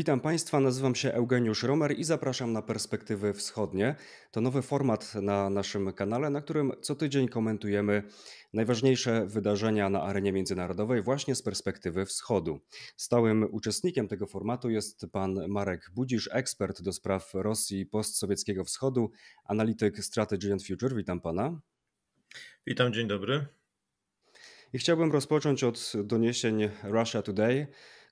Witam Państwa, nazywam się Eugeniusz Romer i zapraszam na Perspektywy Wschodnie. To nowy format na naszym kanale, na którym co tydzień komentujemy najważniejsze wydarzenia na arenie międzynarodowej właśnie z perspektywy Wschodu. Stałym uczestnikiem tego formatu jest pan Marek Budzisz, ekspert do spraw Rosji i postsowieckiego Wschodu, analityk Strategy and Future. Witam pana. Witam, dzień dobry. I chciałbym rozpocząć od doniesień Russia Today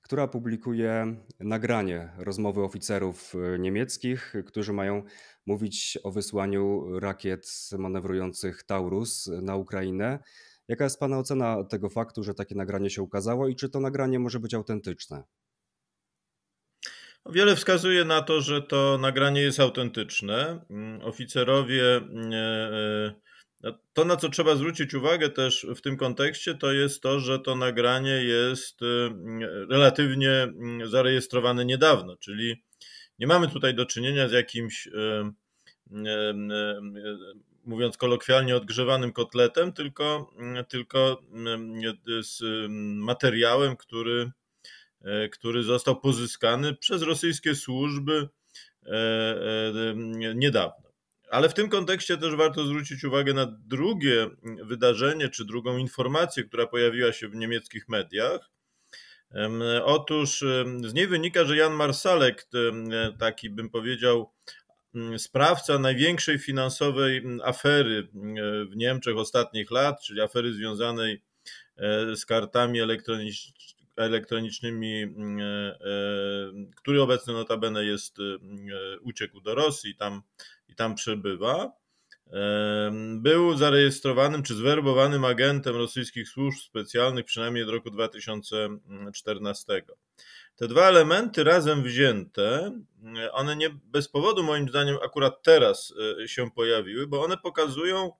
która publikuje nagranie rozmowy oficerów e, niemieckich, którzy mają mówić o wysłaniu rakiet manewrujących Taurus na Ukrainę. Jaka jest Pana ocena tego faktu, że takie nagranie się ukazało i czy to nagranie może być autentyczne? No, wiele wskazuje na to, że to nagranie jest autentyczne. Mm, oficerowie mm, e, e, to, na co trzeba zwrócić uwagę też w tym kontekście, to jest to, że to nagranie jest y, relatywnie y, zarejestrowane niedawno, czyli nie mamy tutaj do czynienia z jakimś, y, mówiąc kolokwialnie, odgrzewanym kotletem, tylko, tylko z materiałem, który, który został pozyskany przez rosyjskie służby niedawno. Ale w tym kontekście też warto zwrócić uwagę na drugie wydarzenie, czy drugą informację, która pojawiła się w niemieckich mediach. Otóż z niej wynika, że Jan Marsalek, taki bym powiedział, sprawca największej finansowej afery w Niemczech ostatnich lat, czyli afery związanej e, z kartami elektronicznymi, e, e, który obecnie notabene jest, uciekł do Rosji, tam i tam przebywa, był zarejestrowanym czy zwerbowanym agentem rosyjskich służb specjalnych przynajmniej od roku 2014. Te dwa elementy razem wzięte, e, one nie bez powodu moim zdaniem akurat teraz e, się pojawiły, bo one pokazują,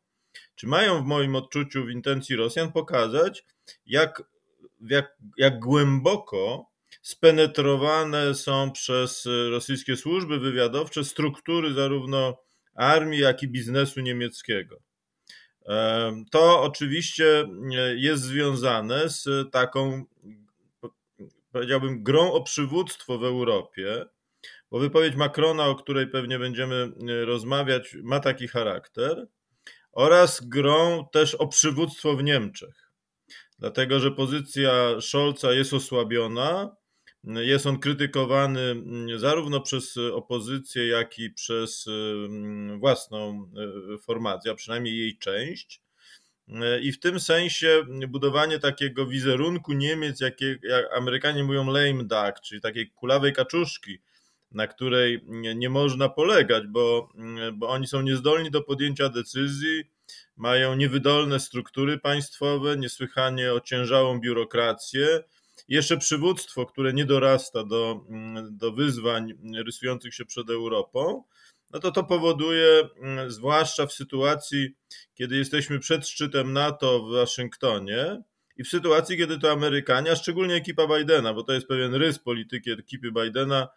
czy mają w moim odczuciu w intencji Rosjan pokazać, jak, jak, jak głęboko spenetrowane są przez y, rosyjskie służby wywiadowcze struktury zarówno armii, jak i biznesu niemieckiego. To oczywiście e, jest związane z taką, powiedziałbym, grą o przywództwo w Europie, bo wypowiedź Macrona, o której pewnie będziemy e, rozmawiać, ma taki charakter, oraz grą też o przywództwo w Niemczech. Dlatego, że pozycja Scholza jest osłabiona, jest on krytykowany mm, zarówno przez opozycję, jak i przez mm, własną e, formację, a przynajmniej jej część. E, I w tym sensie budowanie takiego wizerunku Niemiec, jakie jak Amerykanie mówią lame duck, czyli takiej kulawej kaczuszki, na której nie można polegać, bo, mm, bo oni są niezdolni do podjęcia decyzji, mają niewydolne struktury państwowe, niesłychanie ociężałą biurokrację, jeszcze przywództwo, które nie dorasta do, mm, do wyzwań rysujących się przed Europą, no to to powoduje, mm, zwłaszcza w sytuacji, kiedy jesteśmy przed szczytem NATO w Waszyngtonie i w sytuacji, kiedy to Amerykanie, a szczególnie ekipa Bidena, bo to jest pewien rys polityki ekipy Bidena,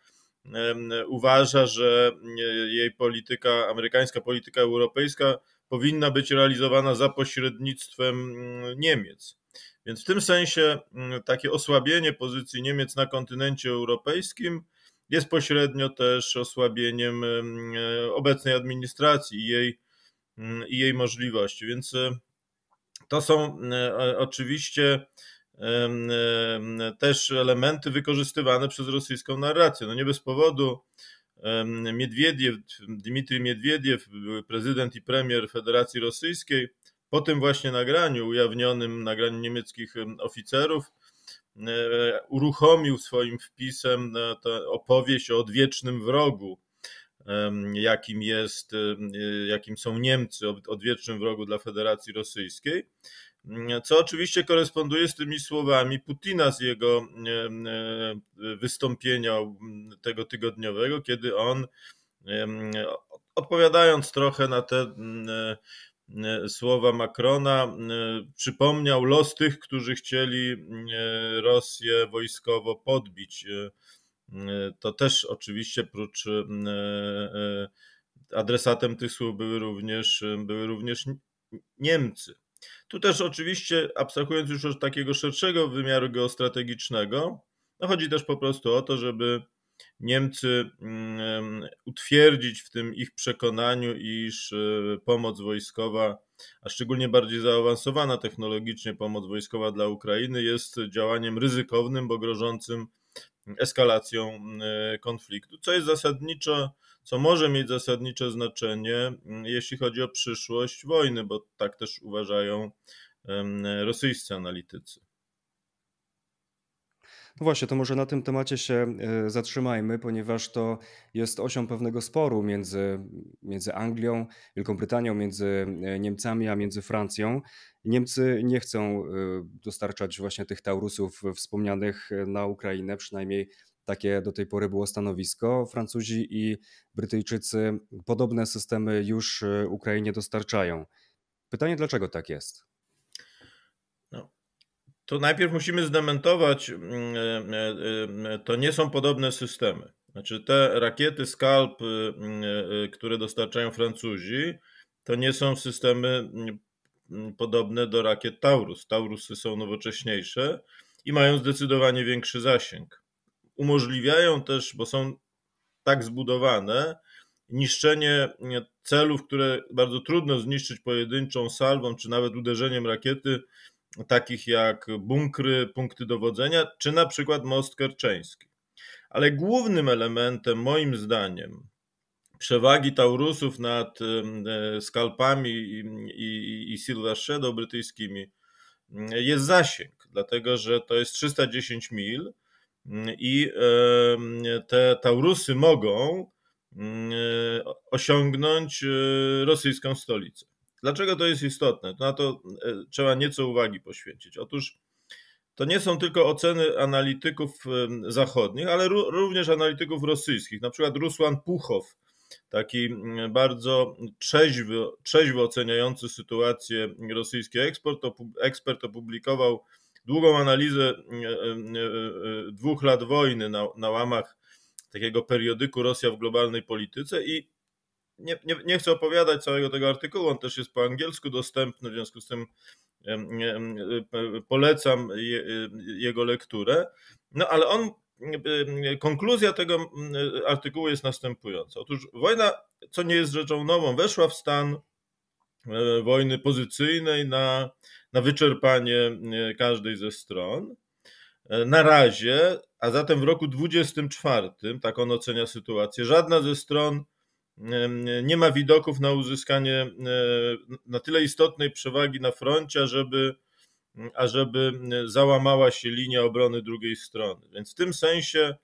uważa, że e, jej polityka, amerykańska polityka europejska powinna być realizowana za pośrednictwem mm, Niemiec. Więc w tym sensie mm, takie osłabienie pozycji Niemiec na kontynencie europejskim jest pośrednio też osłabieniem mm, e, obecnej administracji i jej, mm, i jej możliwości. Więc e, to są e, oczywiście też elementy wykorzystywane przez rosyjską narrację. No nie bez powodu Miedwiediew, Dmitrij Miedwiediew, były prezydent i premier Federacji Rosyjskiej, po tym właśnie nagraniu, ujawnionym nagraniu niemieckich oficerów, e, uruchomił swoim wpisem e, opowieść o odwiecznym wrogu, jakim, jest, e, jakim są Niemcy, odwiecznym wrogu dla Federacji Rosyjskiej. Mm, co oczywiście koresponduje z tymi słowami Putina z jego wystąpienia tego tygodniowego, kiedy on odpowiadając trochę na te E, słowa Macrona, e, przypomniał los tych, którzy chcieli e, Rosję wojskowo podbić. To też oczywiście prócz adresatem tych słów były również, były również Niemcy. Tu też oczywiście, abstrahując już od takiego szerszego wymiaru geostrategicznego, no chodzi też po prostu o to, żeby Niemcy mm, utwierdzić w tym ich przekonaniu, iż e, pomoc wojskowa, a szczególnie bardziej zaawansowana technologicznie pomoc wojskowa dla Ukrainy jest działaniem ryzykownym, bo grożącym eskalacją mm, e, konfliktu, co jest zasadniczo, co może mieć zasadnicze znaczenie, mm, jeśli chodzi o przyszłość wojny, bo tak też uważają rosyjscy analitycy. No właśnie, to może na tym temacie się e, zatrzymajmy, ponieważ to jest osią pewnego sporu między, między Anglią, Wielką Brytanią, między e, Niemcami, a między Francją. Niemcy nie chcą e, dostarczać właśnie tych taurusów wspomnianych na Ukrainę, przynajmniej takie do tej pory było stanowisko. Francuzi i Brytyjczycy podobne systemy już Ukrainie dostarczają. Pytanie, dlaczego tak jest? To najpierw musimy zdementować, mm, e, e, e, to nie są podobne systemy. Znaczy te rakiety Scalp, y, y, y, które dostarczają Francuzi, to nie są systemy mm, mm, podobne do rakiet Taurus. Taurusy są nowocześniejsze i mają zdecydowanie większy zasięg. Umożliwiają też, bo są tak zbudowane, niszczenie celów, które bardzo trudno zniszczyć pojedynczą salwą czy nawet uderzeniem rakiety takich jak bunkry, punkty dowodzenia, czy na przykład most kerczeński. Ale głównym elementem, moim zdaniem, przewagi Taurusów nad e, skalpami i, i, i Silver Shadow brytyjskimi mm, jest zasięg, dlatego że to jest 310 mil mm, i te Taurusy mogą mm, e, osiągnąć e, rosyjską stolicę. Dlaczego to jest istotne? Na to e, trzeba nieco uwagi poświęcić. Otóż to nie są tylko oceny analityków zachodnich, ale również analityków rosyjskich. Na przykład Rusłan Puchow, taki bardzo trzeźwy, trzeźwo oceniający sytuację rosyjski eksport, ekspert opublikował długą analizę e, e, dwóch lat wojny na, na łamach takiego periodyku Rosja w globalnej polityce i nie, nie, nie, chcę opowiadać całego tego artykułu, on też jest po angielsku dostępny, w związku z tym polecam jego lekturę. No ale on, konkluzja tego artykułu jest następująca. Otóż wojna, co nie jest rzeczą nową, weszła w stan e, wojny pozycyjnej na, na wyczerpanie e, każdej ze stron. E, na razie, a zatem w roku 24, tak on ocenia sytuację, żadna ze stron nie ma widoków na uzyskanie e, na tyle istotnej przewagi na froncie, ażeby, ażeby załamała się linia obrony drugiej strony. Więc w tym sensie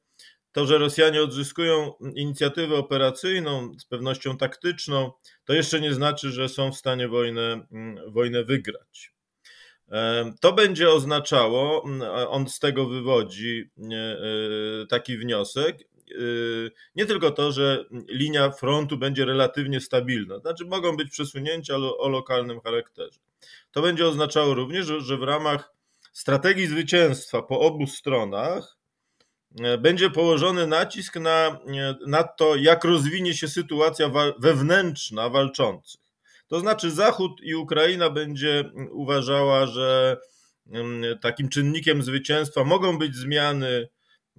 to, że Rosjanie odzyskują inicjatywę operacyjną, z pewnością taktyczną, to jeszcze nie znaczy, że są w stanie wojnę, mm, wojnę wygrać. To będzie oznaczało, mm, on z tego wywodzi e, e, taki wniosek, Y, nie tylko to, że linia frontu będzie relatywnie stabilna, znaczy mogą być przesunięcia o lokalnym charakterze. To będzie oznaczało również, że w ramach strategii zwycięstwa po obu stronach y, będzie położony nacisk na, y, na to, jak rozwinie się sytuacja wewnętrzna walczących. To znaczy, Zachód i Ukraina będzie uważała, że takim czynnikiem zwycięstwa mogą być zmiany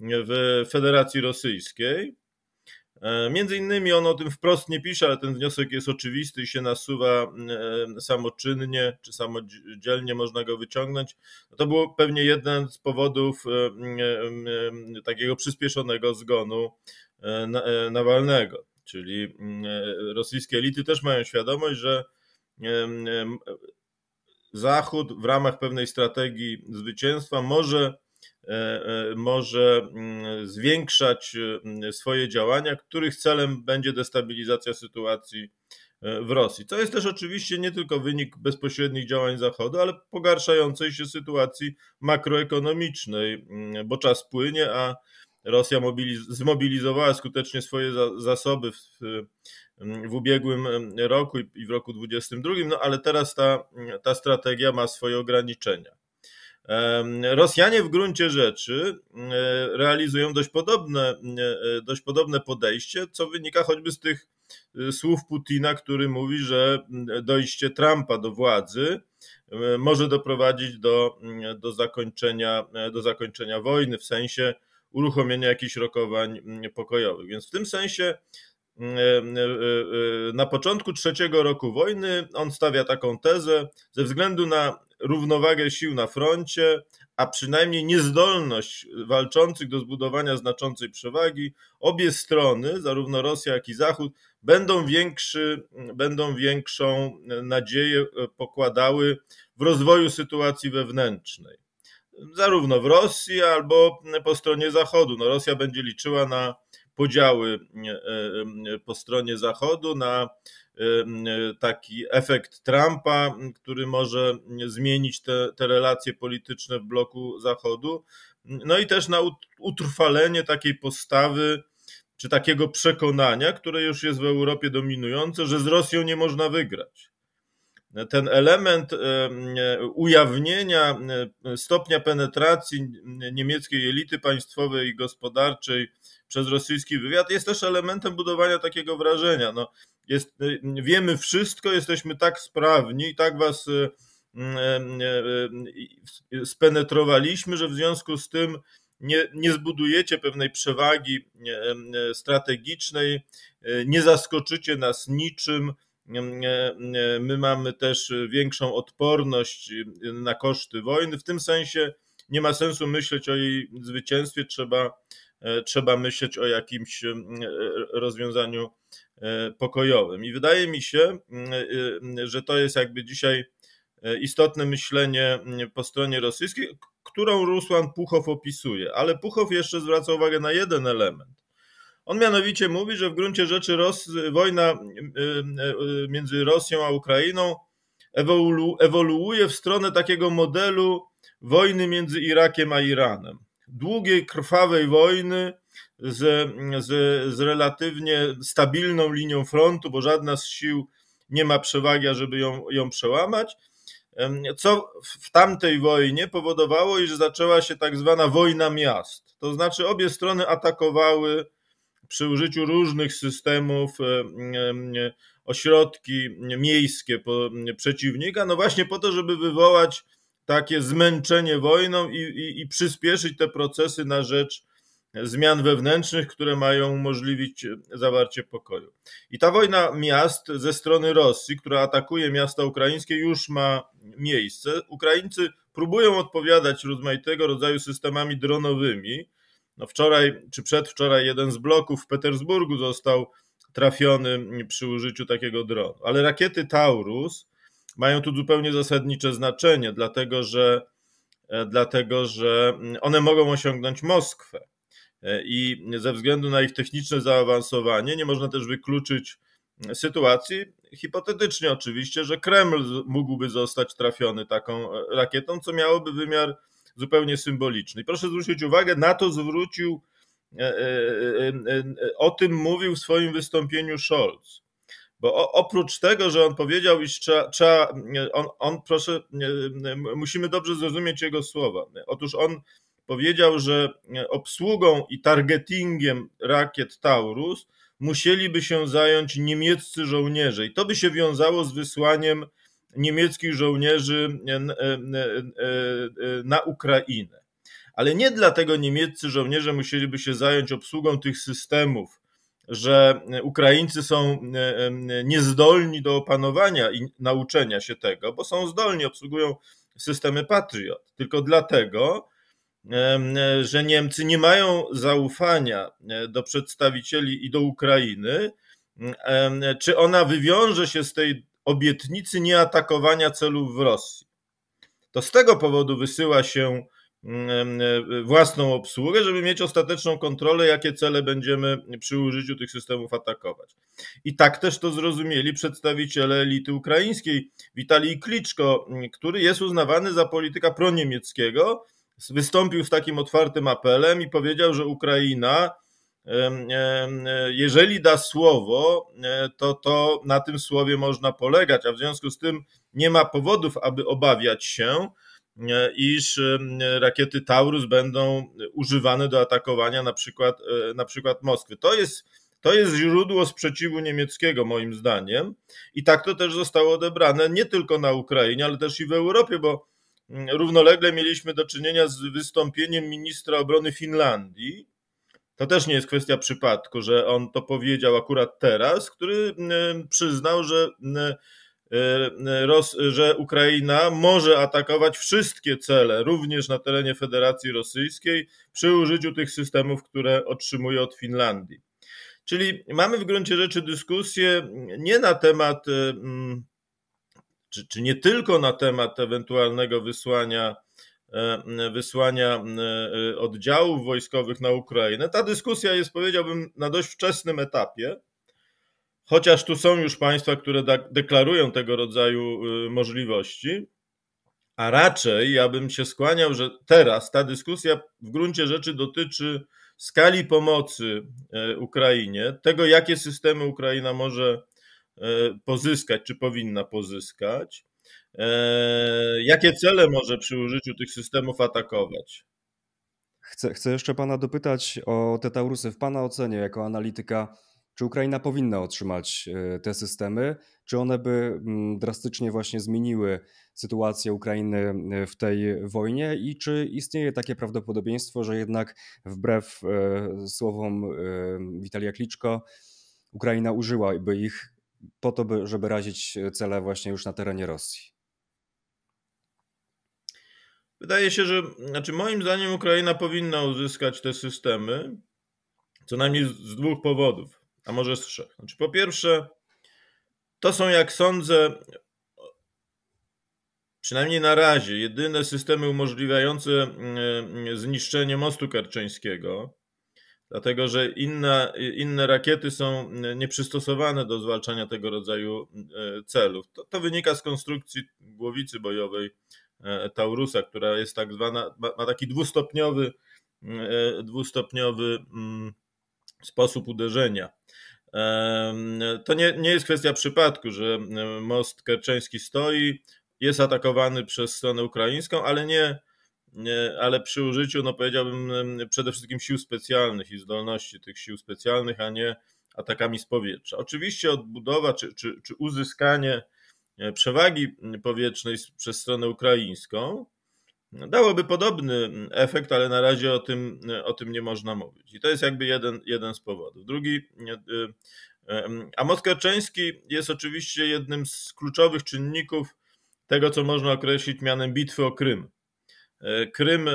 w Federacji Rosyjskiej. E, między innymi on o tym wprost nie pisze, ale ten wniosek jest oczywisty i się nasuwa e, samoczynnie czy samodzielnie można go wyciągnąć. No to było pewnie jeden z powodów e, takiego przyspieszonego zgonu Nawalnego. Czyli rosyjskie elity też mają świadomość, że Zachód w ramach pewnej strategii zwycięstwa może E, e, może mm, zwiększać mm, swoje działania, których celem będzie destabilizacja sytuacji e, w Rosji. To jest też oczywiście nie tylko wynik bezpośrednich działań Zachodu, ale pogarszającej się sytuacji makroekonomicznej, mm, bo czas płynie, a Rosja zmobilizowała skutecznie swoje zasoby w, w ubiegłym roku i w roku 2022, no ale teraz ta, ta strategia ma swoje ograniczenia. Rosjanie w gruncie rzeczy e, realizują dość podobne, e, e, dość podobne podejście, co wynika choćby z tych słów Putina, który mówi, że dojście Trumpa do władzy może doprowadzić do, do, zakończenia, do zakończenia wojny w sensie uruchomienia jakichś rokowań pokojowych. Więc w tym sensie na początku trzeciego roku wojny on stawia taką tezę, ze względu na równowagę sił na froncie, a przynajmniej niezdolność walczących do zbudowania znaczącej przewagi, obie strony, zarówno Rosja, jak i Zachód, będą, większy, będą większą nadzieję e, pokładały w rozwoju sytuacji wewnętrznej. Zarówno w Rosji, albo po stronie Zachodu. No, Rosja będzie liczyła na podziały e, e, po stronie Zachodu na e, taki efekt Trumpa, który może zmienić te, te relacje polityczne w bloku Zachodu. No i też na utrwalenie takiej postawy czy takiego przekonania, które już jest w Europie dominujące, że z Rosją nie można wygrać ten element ujawnienia stopnia penetracji niemieckiej elity państwowej i gospodarczej przez rosyjski wywiad jest też elementem budowania takiego wrażenia. No, jest, wiemy wszystko, jesteśmy tak sprawni i tak was spenetrowaliśmy, że w związku z tym nie, nie zbudujecie pewnej przewagi strategicznej, nie zaskoczycie nas niczym My mamy też e, większą odporność e, na koszty wojny. W tym sensie nie ma sensu myśleć o jej zwycięstwie, trzeba, e, trzeba myśleć o jakimś rozwiązaniu pokojowym. I wydaje mi się, że to jest jakby dzisiaj istotne myślenie po stronie rosyjskiej, którą Rusłan Puchow opisuje. Ale Puchow jeszcze zwraca uwagę na jeden element. On mianowicie mówi, że w gruncie rzeczy Ros wojna między Rosją a Ukrainą ewolu ewoluuje w stronę takiego modelu wojny między Irakiem a Iranem. Długiej, krwawej wojny z, z, z relatywnie stabilną linią frontu, bo żadna z sił nie ma przewagi, żeby ją, ją przełamać. Co w tamtej wojnie powodowało, iż zaczęła się tak zwana wojna miast. To znaczy, obie strony atakowały przy użyciu różnych systemów e, e, ośrodki miejskie przeciwnika, no właśnie po to, żeby wywołać takie zmęczenie wojną i, i, i przyspieszyć te procesy na rzecz zmian wewnętrznych, które mają umożliwić zawarcie pokoju. I ta wojna miast ze strony Rosji, która atakuje miasta ukraińskie, już ma miejsce. Ukraińcy próbują odpowiadać rozmaitego rodzaju systemami dronowymi, no wczoraj czy przedwczoraj jeden z bloków w Petersburgu został trafiony przy użyciu takiego dronu. Ale rakiety Taurus mają tu zupełnie zasadnicze znaczenie, dlatego że, e, dlatego że mm, one mogą osiągnąć Moskwę. E, I ze względu na ich techniczne zaawansowanie, nie można też wykluczyć mm, sytuacji, hipotetycznie oczywiście, że Kreml mógłby zostać trafiony taką e, rakietą, co miałoby wymiar zupełnie symboliczny. I proszę zwrócić uwagę, na to zwrócił, e, e, e, o tym mówił w swoim wystąpieniu Scholz. Bo oprócz tego, że on powiedział, iż trzeba, trzeba on, on proszę, musimy dobrze zrozumieć jego słowa. Otóż on powiedział, że obsługą i targetingiem rakiet Taurus musieliby się zająć niemieccy żołnierze. I to by się wiązało z wysłaniem niemieckich żołnierzy e, e, e, na Ukrainę. Ale nie dlatego niemieccy żołnierze musieliby się zająć obsługą tych systemów, że Ukraińcy są niezdolni do opanowania i nauczenia się tego, bo są zdolni, obsługują systemy Patriot. Tylko dlatego, że Niemcy nie mają zaufania do przedstawicieli i do Ukrainy. Czy ona wywiąże się z tej obietnicy nieatakowania celów w Rosji. To z tego powodu wysyła się mm, e, własną obsługę, żeby mieć ostateczną kontrolę, jakie cele będziemy przy użyciu tych systemów atakować. I tak też to zrozumieli przedstawiciele elity ukraińskiej, Witalij Kliczko, mm, który jest uznawany za polityka proniemieckiego, wystąpił z takim otwartym apelem i powiedział, że Ukraina jeżeli da słowo, e, to, to na tym słowie można polegać, a w związku z tym nie ma powodów, aby obawiać się, e, iż rakiety Taurus będą używane do atakowania na przykład, e, na przykład Moskwy. To jest, to jest źródło sprzeciwu niemieckiego, moim zdaniem, i tak to też zostało odebrane nie tylko na Ukrainie, ale też i w Europie, bo mm, równolegle mieliśmy do czynienia z wystąpieniem ministra obrony Finlandii to też nie jest kwestia przypadku, że on to powiedział akurat teraz, który e, przyznał, że, e, e, że Ukraina może atakować wszystkie cele, również na terenie Federacji Rosyjskiej, przy użyciu tych systemów, które otrzymuje od Finlandii. Czyli mamy w gruncie rzeczy dyskusję nie na temat, czy, czy nie tylko na temat ewentualnego wysłania E, wysłania e, e, oddziałów wojskowych na Ukrainę. Ta dyskusja jest, powiedziałbym, na dość wczesnym etapie, chociaż tu są już państwa, które deklarują tego rodzaju możliwości. A raczej ja bym się skłaniał, że teraz ta dyskusja w gruncie rzeczy dotyczy skali pomocy Ukrainie, tego jakie systemy Ukraina może pozyskać czy powinna pozyskać Eee, jakie cele może przy użyciu tych systemów atakować? Chcę, chcę jeszcze Pana dopytać o te Taurusy. W Pana ocenie, jako analityka, czy Ukraina powinna otrzymać e, te systemy? Czy one by mm, drastycznie właśnie zmieniły sytuację Ukrainy e, w tej wojnie? I czy istnieje takie prawdopodobieństwo, że jednak wbrew e, słowom Witalia Kliczko, Ukraina użyłaby ich po to, żeby razić cele właśnie już na terenie Rosji? Wydaje się, że znaczy moim zdaniem Ukraina powinna uzyskać te systemy, co najmniej z dwóch powodów, a może z trzech. Znaczy, po pierwsze, to są, jak sądzę, przynajmniej na razie, jedyne systemy umożliwiające mm, e, zniszczenie mostu karczeńskiego, dlatego że inne, inne rakiety są mm, nieprzystosowane do zwalczania tego rodzaju mm, e, celów. To, to wynika z konstrukcji głowicy bojowej E, Taurusa, która jest tak zwana, ma taki dwustopniowy, mm, e, dwustopniowy mm, sposób uderzenia. To nie, nie jest kwestia przypadku, że e, most kerczeński stoi, jest atakowany przez stronę ukraińską, ale nie, nie, ale przy użyciu, no powiedziałbym, przede wszystkim sił specjalnych i zdolności tych sił specjalnych, a nie atakami z powietrza. Oczywiście odbudowa czy, czy, czy uzyskanie E, przewagi powietrznej przez stronę ukraińską, dałoby podobny efekt, ale na razie o tym, e, o tym nie można mówić. I to jest jakby jeden, jeden z powodów. Drugi, e, a Moskarczyński jest oczywiście jednym z kluczowych czynników tego, co można określić mianem bitwy o Krym. Krym,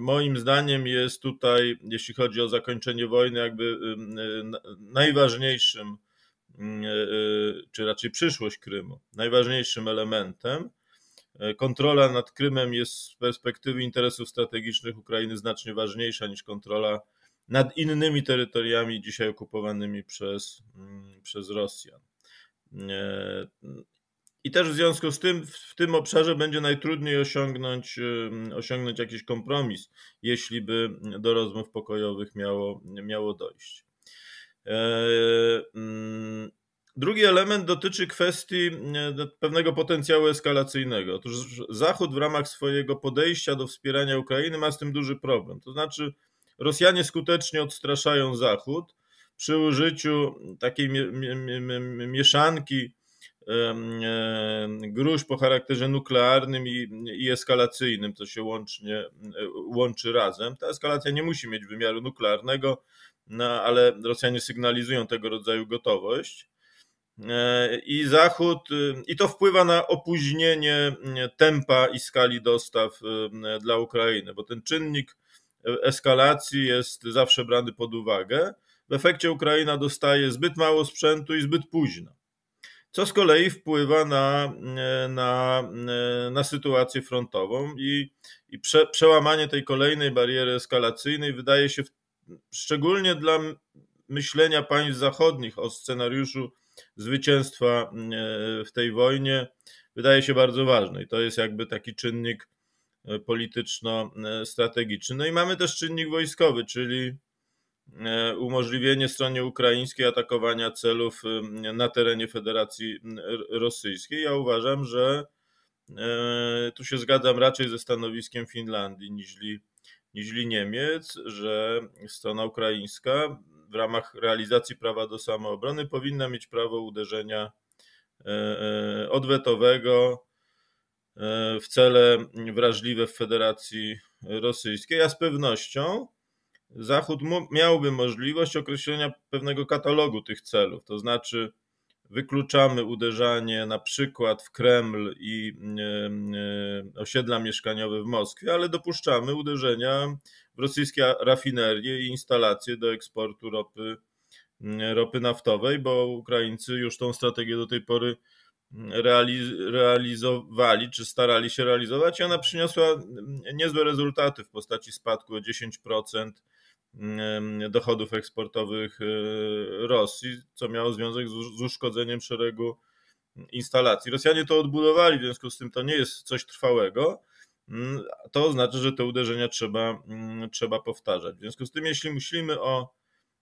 moim zdaniem, jest tutaj, jeśli chodzi o zakończenie wojny, jakby najważniejszym E, e, czy raczej przyszłość Krymu. Najważniejszym elementem e, kontrola nad Krymem jest z perspektywy interesów strategicznych Ukrainy znacznie ważniejsza niż kontrola nad innymi terytoriami dzisiaj okupowanymi przez, mm, przez Rosjan. I też w związku z tym w tym obszarze będzie najtrudniej osiągnąć, osiągnąć jakiś kompromis, jeśli by do rozmów pokojowych miało, miało dojść. E, mm, drugi element dotyczy kwestii e, pewnego potencjału eskalacyjnego. Otóż Zachód w ramach swojego podejścia do wspierania Ukrainy ma z tym duży problem. To znaczy, Rosjanie skutecznie odstraszają Zachód przy użyciu takiej mieszanki e, gruźb o charakterze nuklearnym i, i eskalacyjnym, co się łącznie, łączy razem. Ta eskalacja nie musi mieć wymiaru nuklearnego, no ale Rosjanie sygnalizują tego rodzaju gotowość. E, I Zachód, y, i to wpływa na opóźnienie y, tempa i skali dostaw y, dla Ukrainy, bo ten czynnik eskalacji jest zawsze brany pod uwagę. W efekcie Ukraina dostaje zbyt mało sprzętu i zbyt późno, co z kolei wpływa na, na, na sytuację frontową i, i prze, przełamanie tej kolejnej bariery eskalacyjnej wydaje się w szczególnie dla myślenia państw zachodnich o scenariuszu zwycięstwa e, w tej wojnie wydaje się bardzo ważny. I to jest jakby taki czynnik e, polityczno-strategiczny. E, no i mamy też czynnik wojskowy, czyli umożliwienie stronie ukraińskiej atakowania celów na terenie Federacji Rosyjskiej. Ja uważam, że tu się zgadzam raczej ze stanowiskiem Finlandii niż niźli Niemiec, że strona ukraińska w ramach realizacji prawa do samoobrony powinna mieć prawo uderzenia e, e, odwetowego e, w cele wrażliwe w Federacji Rosyjskiej, a z pewnością Zachód miałby możliwość określenia pewnego katalogu tych celów, to znaczy Wykluczamy uderzanie na przykład w Kreml i e, e, osiedla mieszkaniowe w Moskwie, ale dopuszczamy uderzenia w rosyjskie rafinerie i instalacje do eksportu ropy, e, ropy naftowej, bo Ukraińcy już tą strategię do tej pory mm, realizowali, czy starali się realizować, i ona przyniosła mm, niezłe rezultaty w postaci spadku o 10% dochodów eksportowych e, Rosji, co miało związek z uszkodzeniem szeregu instalacji. Rosjanie to odbudowali, w związku z tym to nie jest coś trwałego. Mm, to oznacza, że te uderzenia trzeba, mm, trzeba powtarzać. W związku z tym, jeśli myślimy o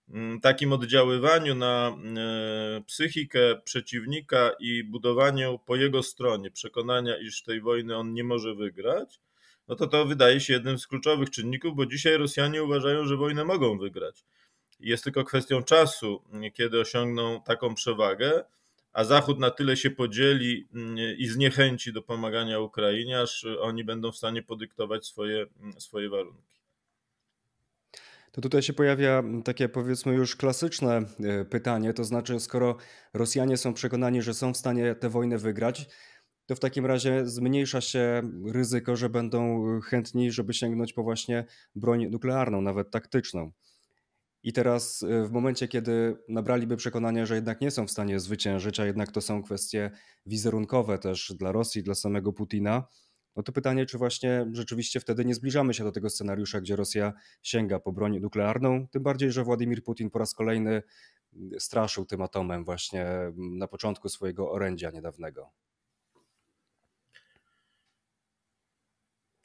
mm, takim oddziaływaniu na e, psychikę przeciwnika i budowaniu po jego stronie przekonania, iż tej wojny on nie może wygrać, no to to wydaje się jednym z kluczowych czynników, bo dzisiaj Rosjanie uważają, że wojnę mogą wygrać. Jest tylko kwestią czasu, kiedy osiągną taką przewagę, a Zachód na tyle się podzieli mm, i zniechęci do pomagania Ukrainie, aż oni będą w stanie podyktować swoje, mm, swoje warunki to tutaj się pojawia mm, takie powiedzmy już klasyczne e, pytanie, to znaczy skoro Rosjanie są przekonani, że są w stanie tę wojnę wygrać, to w takim razie zmniejsza się ryzyko, że będą y, chętni, żeby sięgnąć po właśnie broń nuklearną, nawet taktyczną. I teraz y, w momencie, kiedy nabraliby przekonania, że jednak nie są w stanie zwyciężyć, a jednak to są kwestie wizerunkowe też dla Rosji, dla samego Putina, no to pytanie, czy właśnie rzeczywiście wtedy nie zbliżamy się do tego scenariusza, gdzie Rosja sięga po broń nuklearną, tym bardziej, że Władimir Putin po raz kolejny mm, straszył tym atomem właśnie mm, na początku swojego orędzia niedawnego.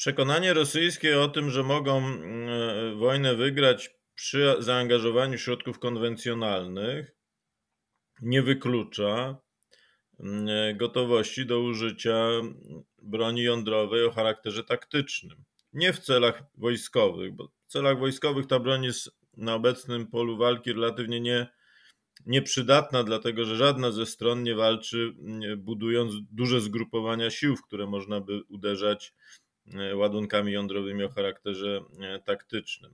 Przekonanie rosyjskie o tym, że mogą mm, e, wojnę wygrać przy zaangażowaniu środków konwencjonalnych, nie wyklucza mm, e, gotowości do użycia mm, broni jądrowej o charakterze taktycznym. Nie w celach wojskowych, bo w celach wojskowych ta broń jest na obecnym polu walki relatywnie nie, nieprzydatna, dlatego że żadna ze stron nie walczy budując duże zgrupowania sił, w które można by uderzać E, ładunkami jądrowymi o charakterze e, taktycznym.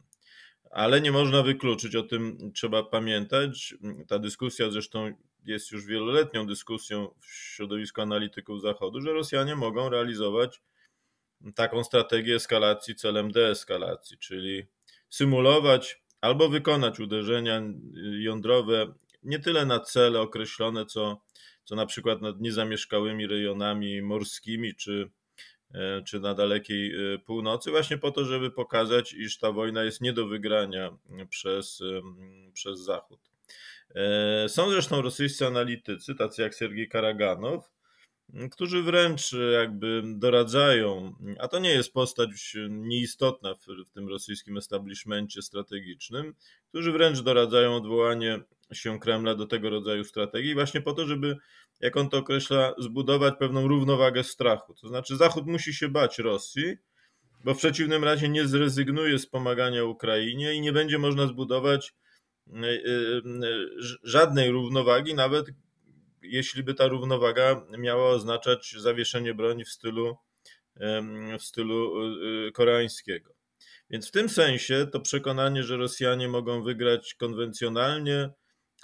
Ale nie można wykluczyć, o tym trzeba pamiętać. Ta dyskusja zresztą jest już wieloletnią dyskusją w środowisku analityków Zachodu, że Rosjanie mogą realizować taką strategię eskalacji celem deeskalacji, czyli symulować albo wykonać uderzenia jądrowe nie tyle na cele określone, co, co na przykład nad niezamieszkałymi rejonami morskimi czy E, czy na dalekiej e, północy, właśnie po to, żeby pokazać, iż ta wojna jest nie do wygrania przez, przez Zachód. E, są zresztą rosyjscy analitycy, tacy jak Sergiej Karaganow, którzy wręcz jakby doradzają, a to nie jest postać nieistotna w, w tym rosyjskim establishmencie strategicznym, którzy wręcz doradzają odwołanie się Kremla do tego rodzaju strategii, właśnie po to, żeby jak on to określa, zbudować pewną równowagę strachu. To znaczy, Zachód musi się bać Rosji, bo w przeciwnym razie nie zrezygnuje z pomagania Ukrainie i nie będzie można zbudować e, e, żadnej równowagi, nawet jeśli by ta równowaga miała oznaczać zawieszenie broni w stylu, w stylu e, koreańskiego. Więc w tym sensie to przekonanie, że Rosjanie mogą wygrać konwencjonalnie,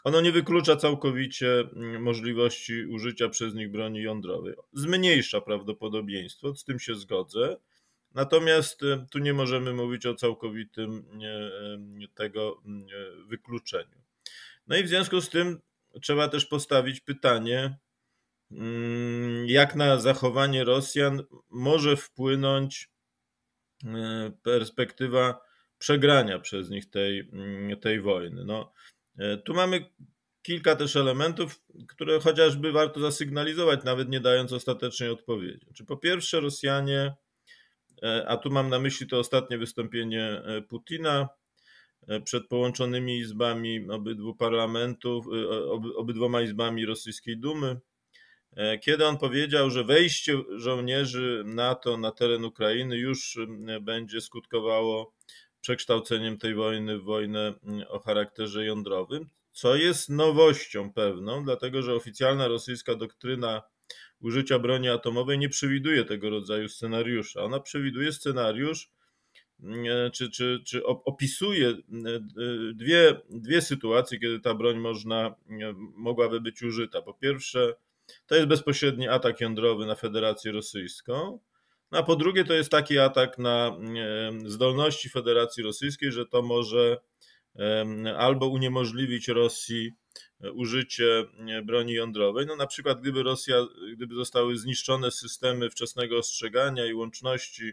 ono nie wyklucza całkowicie mm, możliwości użycia przez nich broni jądrowej. Zmniejsza prawdopodobieństwo, z tym się zgodzę. Natomiast y, tu nie możemy mówić o całkowitym y, tego mm, y, wykluczeniu. No i w związku z tym trzeba też postawić pytanie, mm, jak na zachowanie Rosjan może wpłynąć perspektywa przegrania przez nich tej, tej wojny. No, E, tu mamy kilka też elementów, które chociażby warto zasygnalizować, nawet nie dając ostatecznej odpowiedzi. Czy po pierwsze, Rosjanie, e, a tu mam na myśli to ostatnie wystąpienie e, Putina przed połączonymi izbami obydwu parlamentów, obydwoma izbami rosyjskiej Dumy, kiedy on powiedział, że wejście żołnierzy NATO na teren Ukrainy już będzie skutkowało przekształceniem tej wojny w wojnę mm, o charakterze jądrowym, co jest nowością pewną, dlatego że oficjalna rosyjska doktryna użycia broni atomowej nie przewiduje tego rodzaju scenariusza. Ona przewiduje scenariusz, mm, e, czy, czy, czy opisuje mm, e, dwie, dwie sytuacje, kiedy ta broń można, e, mogłaby być użyta. Po pierwsze, to jest bezpośredni atak jądrowy na Federację Rosyjską, no, a po drugie to jest taki atak na zdolności Federacji Rosyjskiej, że to może albo uniemożliwić Rosji e, użycie e, broni jądrowej. No na przykład gdyby Rosja, gdyby zostały zniszczone systemy wczesnego ostrzegania i łączności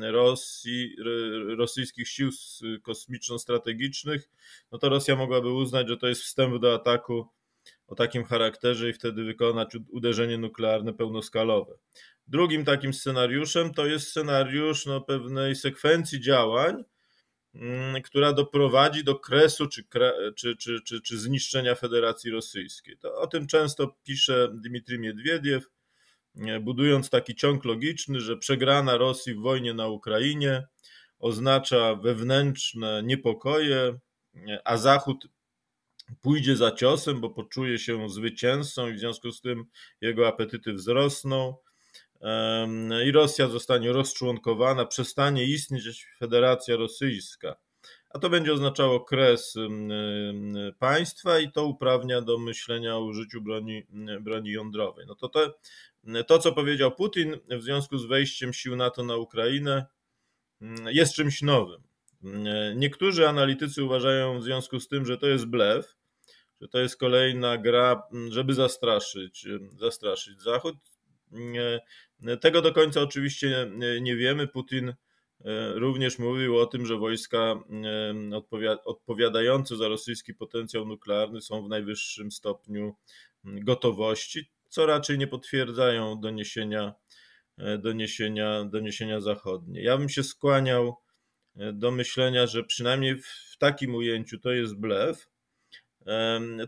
Rosji, rosyjskich sił kosmiczno-strategicznych, no to Rosja mogłaby uznać, że to jest wstęp do ataku o takim charakterze i wtedy wykonać uderzenie nuklearne pełnoskalowe. Drugim takim scenariuszem to jest scenariusz no, pewnej sekwencji działań, mm, która doprowadzi do kresu czy, czy, czy, czy, czy zniszczenia Federacji Rosyjskiej. To, o tym często pisze Dmitrij Miedwiediew, e, budując taki ciąg logiczny, że przegrana Rosji w wojnie na Ukrainie oznacza wewnętrzne niepokoje, e, a Zachód pójdzie za ciosem, bo poczuje się zwycięzcą i w związku z tym jego apetyty wzrosną i Rosja zostanie rozczłonkowana, przestanie istnieć Federacja Rosyjska. A to będzie oznaczało kres państwa i to uprawnia do myślenia o użyciu broni, broni jądrowej. No to, te, to, co powiedział Putin w związku z wejściem sił NATO na Ukrainę, mm, jest czymś nowym. Mm, niektórzy analitycy uważają w związku z tym, że to jest blef, że to jest kolejna gra, mm, żeby zastraszyć, zastraszyć Zachód. Tego do końca oczywiście e, nie wiemy. Putin e, również mówił o tym, że wojska e, odpowiadające za rosyjski potencjał nuklearny są w najwyższym stopniu gotowości, co raczej nie potwierdzają doniesienia, doniesienia, doniesienia zachodnie. Ja bym się skłaniał do myślenia, że przynajmniej w takim ujęciu to jest blef,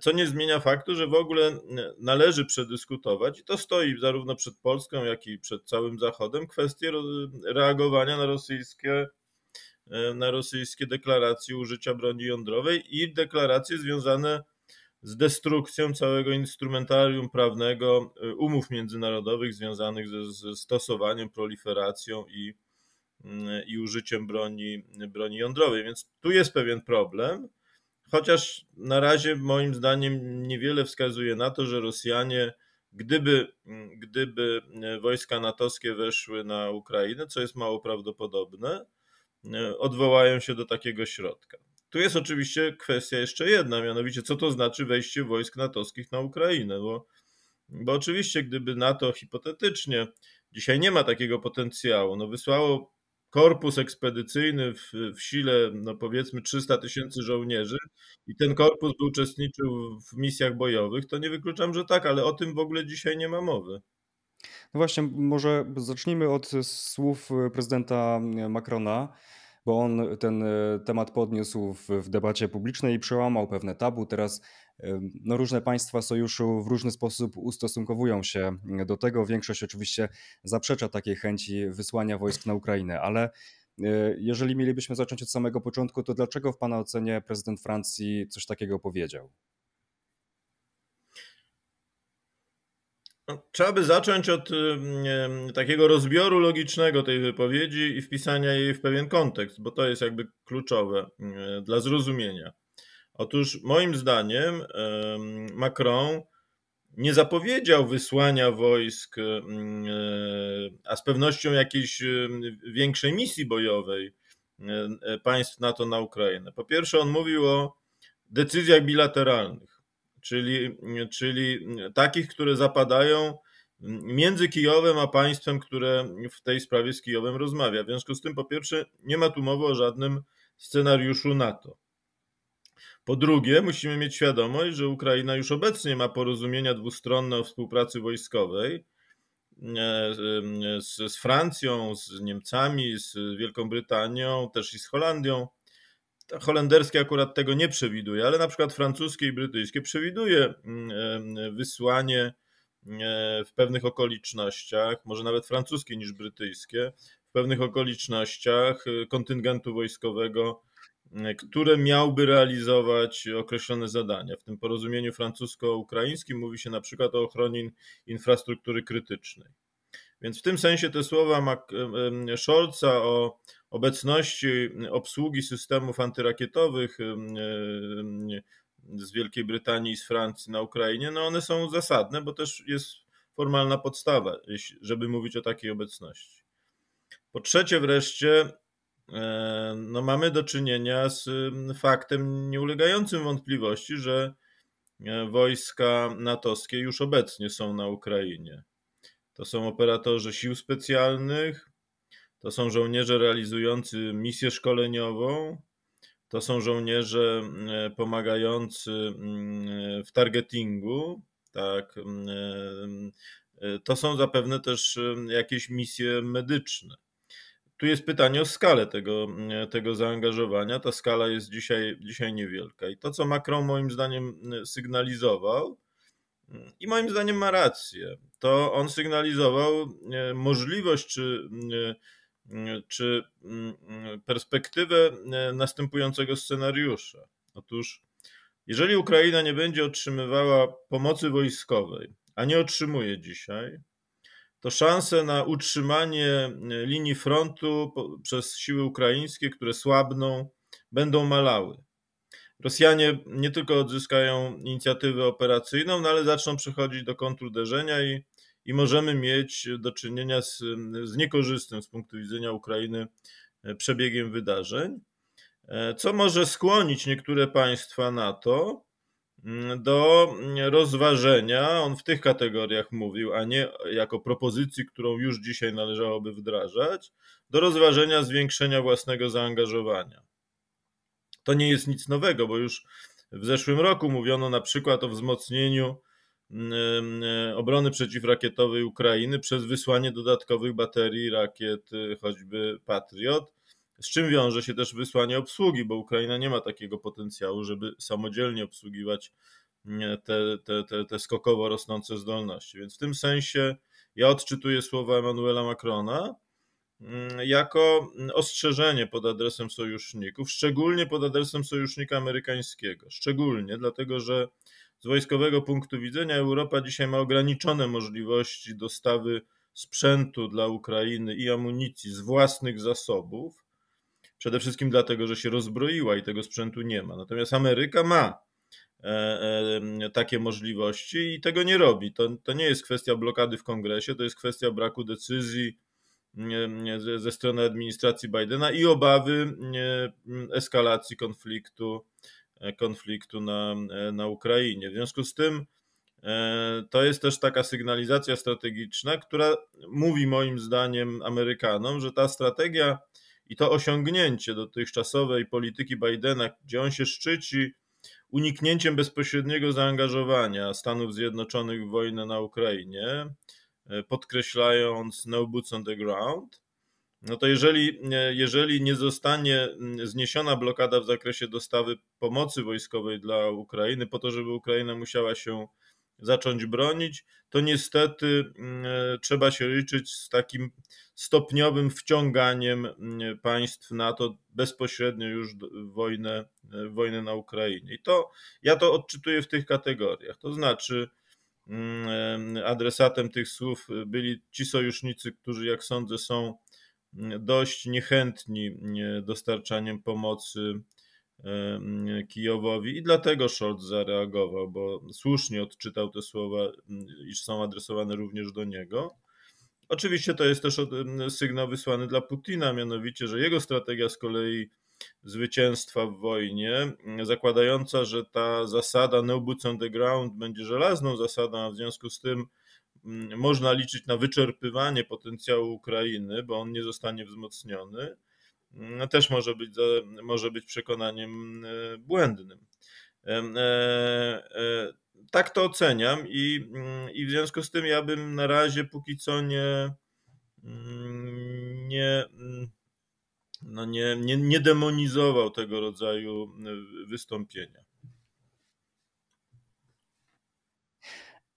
co nie zmienia faktu, że w ogóle należy przedyskutować, i to stoi zarówno przed Polską, jak i przed całym Zachodem, kwestię reagowania na rosyjskie, e, na rosyjskie deklaracje użycia broni jądrowej i deklaracje związane z destrukcją całego instrumentarium prawnego e, umów międzynarodowych związanych ze, ze stosowaniem, proliferacją i, mm, i użyciem broni, broni jądrowej. Więc tu jest pewien problem Chociaż na razie moim zdaniem niewiele wskazuje na to, że Rosjanie, gdyby, gdyby wojska natowskie weszły na Ukrainę, co jest mało prawdopodobne, odwołają się do takiego środka. Tu jest oczywiście kwestia jeszcze jedna, mianowicie co to znaczy wejście wojsk natowskich na Ukrainę, bo, bo oczywiście gdyby NATO hipotetycznie, dzisiaj nie ma takiego potencjału, no wysłało korpus ekspedycyjny w, w sile, no powiedzmy, 300 tysięcy żołnierzy i ten korpus by uczestniczył w misjach bojowych, to nie wykluczam, że tak, ale o tym w ogóle dzisiaj nie ma mowy. No właśnie, może zacznijmy od słów prezydenta Macrona, bo on ten e, temat podniósł w, w debacie publicznej i przełamał pewne tabu. Teraz e, no, różne państwa sojuszu w różny sposób ustosunkowują się do tego. Większość oczywiście zaprzecza takiej chęci wysłania wojsk na Ukrainę, ale e, jeżeli mielibyśmy zacząć od samego początku, to dlaczego w Pana ocenie prezydent Francji coś takiego powiedział? No, trzeba by zacząć od nie, takiego rozbioru logicznego tej wypowiedzi i wpisania jej w pewien kontekst, bo to jest jakby kluczowe dla zrozumienia. Otóż moim zdaniem Macron nie zapowiedział wysłania wojsk, e, a z pewnością jakiejś większej misji bojowej e, państw NATO na Ukrainę. Po pierwsze, on mówił o decyzjach bilateralnych czyli, czyli takich, które zapadają między Kijowem a państwem, które w tej sprawie z Kijowem rozmawia. W związku z tym, po pierwsze, nie ma tu mowy o żadnym scenariuszu NATO. Po drugie, musimy mieć świadomość, że Ukraina już obecnie ma porozumienia dwustronne o współpracy wojskowej e, e, z, z Francją, z Niemcami, z Wielką Brytanią, też i z Holandią. Holenderskie akurat tego nie przewiduje, ale na przykład francuskie i brytyjskie przewiduje mm, e, wysłanie e, w pewnych okolicznościach, może nawet francuskie niż brytyjskie, w pewnych okolicznościach e, kontyngentu wojskowego, które miałby realizować określone zadania. W tym porozumieniu francusko-ukraińskim mówi się na przykład o ochronie infrastruktury krytycznej. Więc w tym sensie te słowa Scholza o obecności obsługi systemów antyrakietowych z Wielkiej Brytanii i z Francji na Ukrainie, no one są zasadne, bo też jest formalna podstawa, żeby mówić o takiej obecności. Po trzecie wreszcie, e, no mamy do czynienia z faktem nieulegającym wątpliwości, że e, wojska natowskie już obecnie są na Ukrainie to są operatorzy sił specjalnych, to są żołnierze realizujący misję szkoleniową, to są żołnierze mm, pomagający mm, w targetingu, tak. Mm, y, to są zapewne też jakieś misje medyczne. Tu jest pytanie o skalę tego, tego zaangażowania. Ta skala jest dzisiaj, dzisiaj niewielka. I to, co Macron moim zdaniem sygnalizował, i moim zdaniem ma rację, to on sygnalizował e, możliwość czy, e, e, czy mm, perspektywę następującego scenariusza. Otóż, jeżeli Ukraina nie będzie otrzymywała pomocy wojskowej, a nie otrzymuje dzisiaj, to szanse na utrzymanie linii frontu przez siły ukraińskie, które słabną, będą malały. Rosjanie nie tylko odzyskają inicjatywę operacyjną, no ale zaczną przechodzić do kontruderzenia i i możemy mieć do czynienia z, z niekorzystnym z punktu widzenia Ukrainy e, przebiegiem wydarzeń, e, co może skłonić niektóre państwa NATO mm, do mm, rozważenia, on w tych kategoriach mówił, a nie jako propozycji, którą już dzisiaj należałoby wdrażać, do rozważenia zwiększenia własnego zaangażowania. To nie jest nic nowego, bo już w zeszłym roku mówiono na przykład o wzmocnieniu Mm, e, obrony przeciwrakietowej Ukrainy przez wysłanie dodatkowych baterii rakiet, y, choćby Patriot. Z czym wiąże się też wysłanie obsługi, bo Ukraina nie ma takiego potencjału, żeby samodzielnie obsługiwać mm, te, te, te, te skokowo rosnące zdolności. Więc w tym sensie ja odczytuję słowa Emmanuela Macrona mm, jako ostrzeżenie pod adresem sojuszników, szczególnie pod adresem sojusznika amerykańskiego. Szczególnie dlatego, że z wojskowego punktu widzenia Europa dzisiaj ma ograniczone możliwości dostawy sprzętu dla Ukrainy i amunicji z własnych zasobów. Przede wszystkim dlatego, że się rozbroiła i tego sprzętu nie ma. Natomiast Ameryka ma e, e, takie możliwości i tego nie robi. To, to nie jest kwestia blokady w kongresie, to jest kwestia braku decyzji ze, ze strony administracji Bidena i obawy eskalacji konfliktu E, konfliktu na, e, na Ukrainie. W związku z tym e, to jest też taka sygnalizacja strategiczna, która mówi moim zdaniem Amerykanom, że ta strategia i to osiągnięcie dotychczasowej polityki Bidena, gdzie on się szczyci uniknięciem bezpośredniego zaangażowania Stanów Zjednoczonych w wojnę na Ukrainie, podkreślając no boots on the ground, no to jeżeli, e, jeżeli nie zostanie zniesiona blokada w zakresie dostawy pomocy wojskowej dla Ukrainy, po to, żeby Ukraina musiała się zacząć bronić, to niestety e, trzeba się liczyć z takim stopniowym wciąganiem państw NATO bezpośrednio już w wojnę, w e, wojnę na Ukrainie. I to ja to odczytuję w tych kategoriach. To znaczy, adresatem tych słów byli ci sojusznicy, którzy, jak sądzę, są dość niechętni dostarczaniem pomocy Kijowowi i dlatego Scholz zareagował, bo słusznie odczytał te słowa, mm, iż są adresowane również do niego. Oczywiście to jest też sygnał wysłany dla Putina, mianowicie, że jego strategia z kolei zwycięstwa w wojnie, mm, zakładająca, że ta zasada no boots on the ground będzie żelazną zasadą, a w związku z tym można liczyć na wyczerpywanie potencjału Ukrainy, bo on nie zostanie wzmocniony, no, też może być, może być przekonaniem e, błędnym. E, e, tak to oceniam i, mm, i w związku z tym ja bym na razie póki co nie, mm, nie, no nie, nie, nie demonizował tego rodzaju wystąpienia.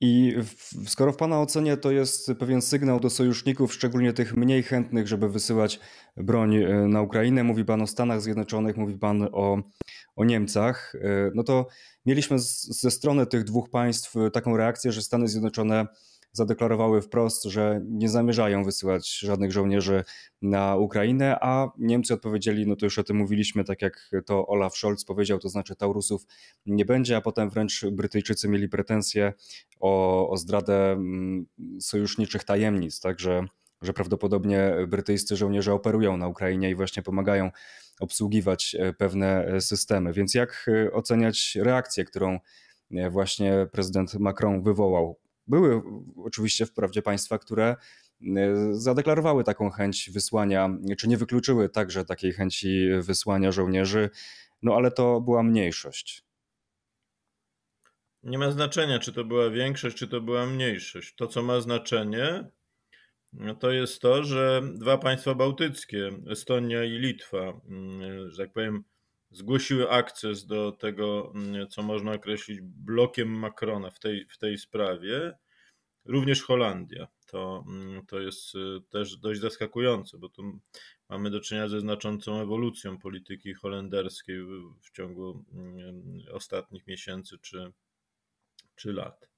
I w, skoro w Pana ocenie to jest pewien sygnał do sojuszników, szczególnie tych mniej chętnych, żeby wysyłać broń e, na Ukrainę, mówi Pan o Stanach Zjednoczonych, mówi Pan o, o Niemcach, e, no to mieliśmy z, ze strony tych dwóch państw taką reakcję, że Stany Zjednoczone zadeklarowały wprost, że nie zamierzają wysyłać żadnych żołnierzy na Ukrainę, a Niemcy odpowiedzieli, no to już o tym mówiliśmy, tak jak to Olaf Scholz powiedział, to znaczy Taurusów nie będzie, a potem wręcz Brytyjczycy mieli pretensje o, o zdradę mm, sojuszniczych tajemnic, także że prawdopodobnie brytyjscy żołnierze operują na Ukrainie i właśnie pomagają obsługiwać e, pewne e, systemy. Więc jak e, oceniać reakcję, którą właśnie prezydent Macron wywołał były oczywiście wprawdzie państwa, które e, zadeklarowały taką chęć wysłania, czy nie wykluczyły także takiej chęci wysłania żołnierzy, no ale to była mniejszość. Nie ma znaczenia, czy to była większość, czy to była mniejszość. To, co ma znaczenie, no to jest to, że dwa państwa bałtyckie, Estonia i Litwa, e, że tak powiem, zgłosiły akces do tego, mm, co można określić blokiem Macrona w tej, w tej sprawie. Również Holandia. To, mm, to jest y, też dość zaskakujące, bo tu mamy do czynienia ze znaczącą ewolucją polityki holenderskiej w ciągu mm, ostatnich miesięcy czy, czy lat.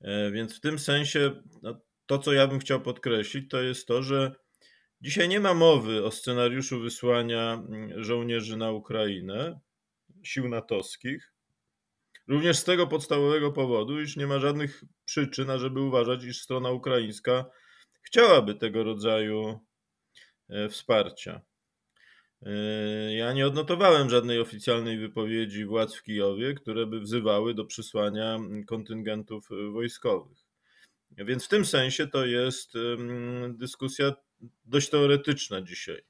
E, więc w tym sensie no, to, co ja bym chciał podkreślić, to jest to, że Dzisiaj nie ma mowy o scenariuszu wysłania mm, żołnierzy na Ukrainę, sił natowskich. Również z tego podstawowego powodu, iż nie ma żadnych przyczyn, ażeby uważać, iż strona ukraińska chciałaby tego rodzaju e, wsparcia. E, ja nie odnotowałem żadnej oficjalnej wypowiedzi władz w Kijowie, które by wzywały do przysłania mm, kontyngentów e, wojskowych. Więc w tym sensie to jest dyskusja dość teoretyczna dzisiaj.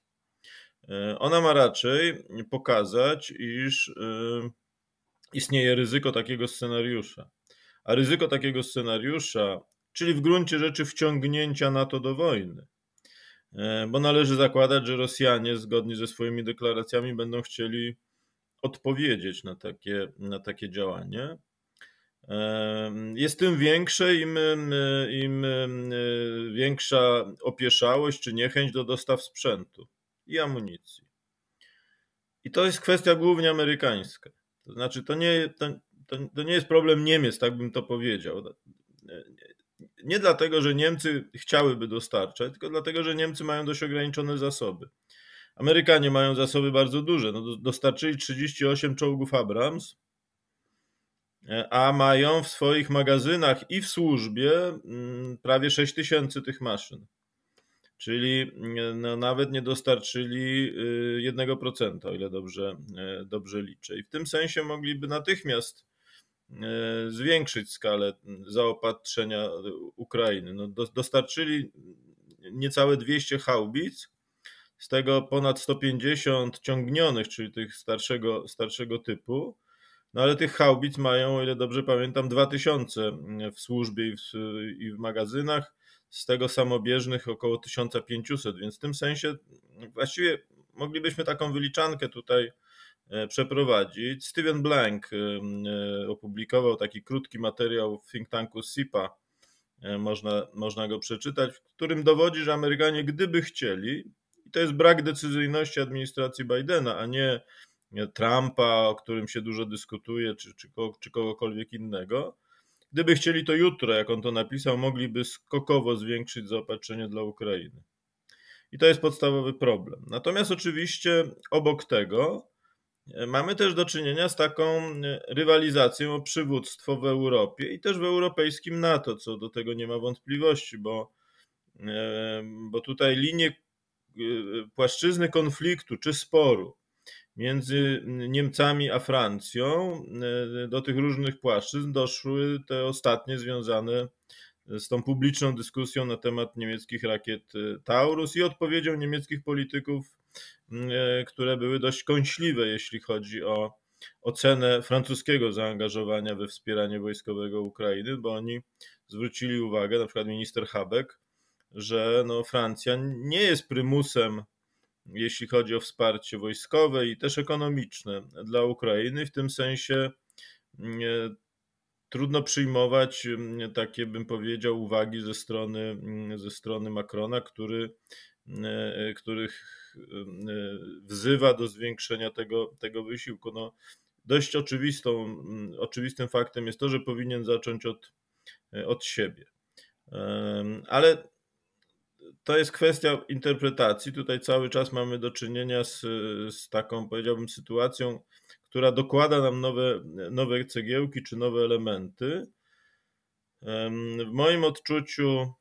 E, ona ma raczej pokazać, iż e, istnieje ryzyko takiego scenariusza. A ryzyko takiego scenariusza, czyli w gruncie rzeczy wciągnięcia NATO do wojny. E, bo należy zakładać, że Rosjanie zgodnie ze swoimi deklaracjami będą chcieli odpowiedzieć na takie, na takie działanie jest tym większe, im, im większa opieszałość czy niechęć do dostaw sprzętu i amunicji. I to jest kwestia głównie amerykańska. To znaczy, to nie, to, to nie jest problem Niemiec, tak bym to powiedział. E, nie dlatego, że Niemcy chciałyby dostarczać, tylko dlatego, że Niemcy mają dość ograniczone zasoby. Amerykanie mają zasoby bardzo duże. No, dostarczyli 38 czołgów Abrams, a mają w swoich magazynach i w służbie mm, prawie 6 tysięcy tych maszyn. Czyli mm, no nawet nie dostarczyli 1%, y, o ile dobrze, y, dobrze liczę. I w tym sensie mogliby natychmiast y, zwiększyć skalę mm, zaopatrzenia Ukrainy. No dostarczyli niecałe 200 haubic, z tego ponad 150 ciągnionych, czyli tych starszego, starszego typu no ale tych haubic mają, o ile dobrze pamiętam, 2000 mm, w służbie i w, i w magazynach, z tego samobieżnych około 1500, więc w tym sensie mm, właściwie moglibyśmy taką wyliczankę tutaj e, przeprowadzić. Steven Blank e, e, opublikował taki krótki materiał w think tanku SIPA, można, można go przeczytać, w którym dowodzi, że Amerykanie gdyby chcieli, i to jest brak decyzyjności administracji Bidena, a nie Trumpa, o którym się dużo dyskutuje, czy, czy, czy kogokolwiek innego. Gdyby chcieli to jutro, jak on to napisał, mogliby skokowo zwiększyć zaopatrzenie dla Ukrainy. I to jest podstawowy problem. Natomiast oczywiście obok tego e, mamy też do czynienia z taką e, rywalizacją o przywództwo w Europie i też w europejskim NATO, co do tego nie ma wątpliwości, bo, e, bo tutaj linie płaszczyzny konfliktu czy sporu między Niemcami a Francją e, do tych różnych płaszczyzn doszły te ostatnie związane z tą publiczną dyskusją na temat niemieckich rakiet e, Taurus i odpowiedzią niemieckich polityków, e, które były dość kąśliwe, jeśli chodzi o ocenę francuskiego zaangażowania we wspieranie wojskowego Ukrainy, bo oni zwrócili uwagę, na przykład minister Habeck, że no Francja nie jest prymusem jeśli chodzi o wsparcie wojskowe i też ekonomiczne dla Ukrainy. W tym sensie mm, e, trudno przyjmować mm, takie, bym powiedział, uwagi ze strony, mm, ze strony Macrona, który, e, e, których wzywa do zwiększenia tego, tego wysiłku. No, dość oczywistą, oczywistym faktem jest to, że powinien zacząć od, od siebie. Ale to jest kwestia interpretacji. Tutaj cały czas mamy do czynienia z, z taką, powiedziałbym, sytuacją, która dokłada nam nowe, nowe cegiełki czy nowe elementy. W moim odczuciu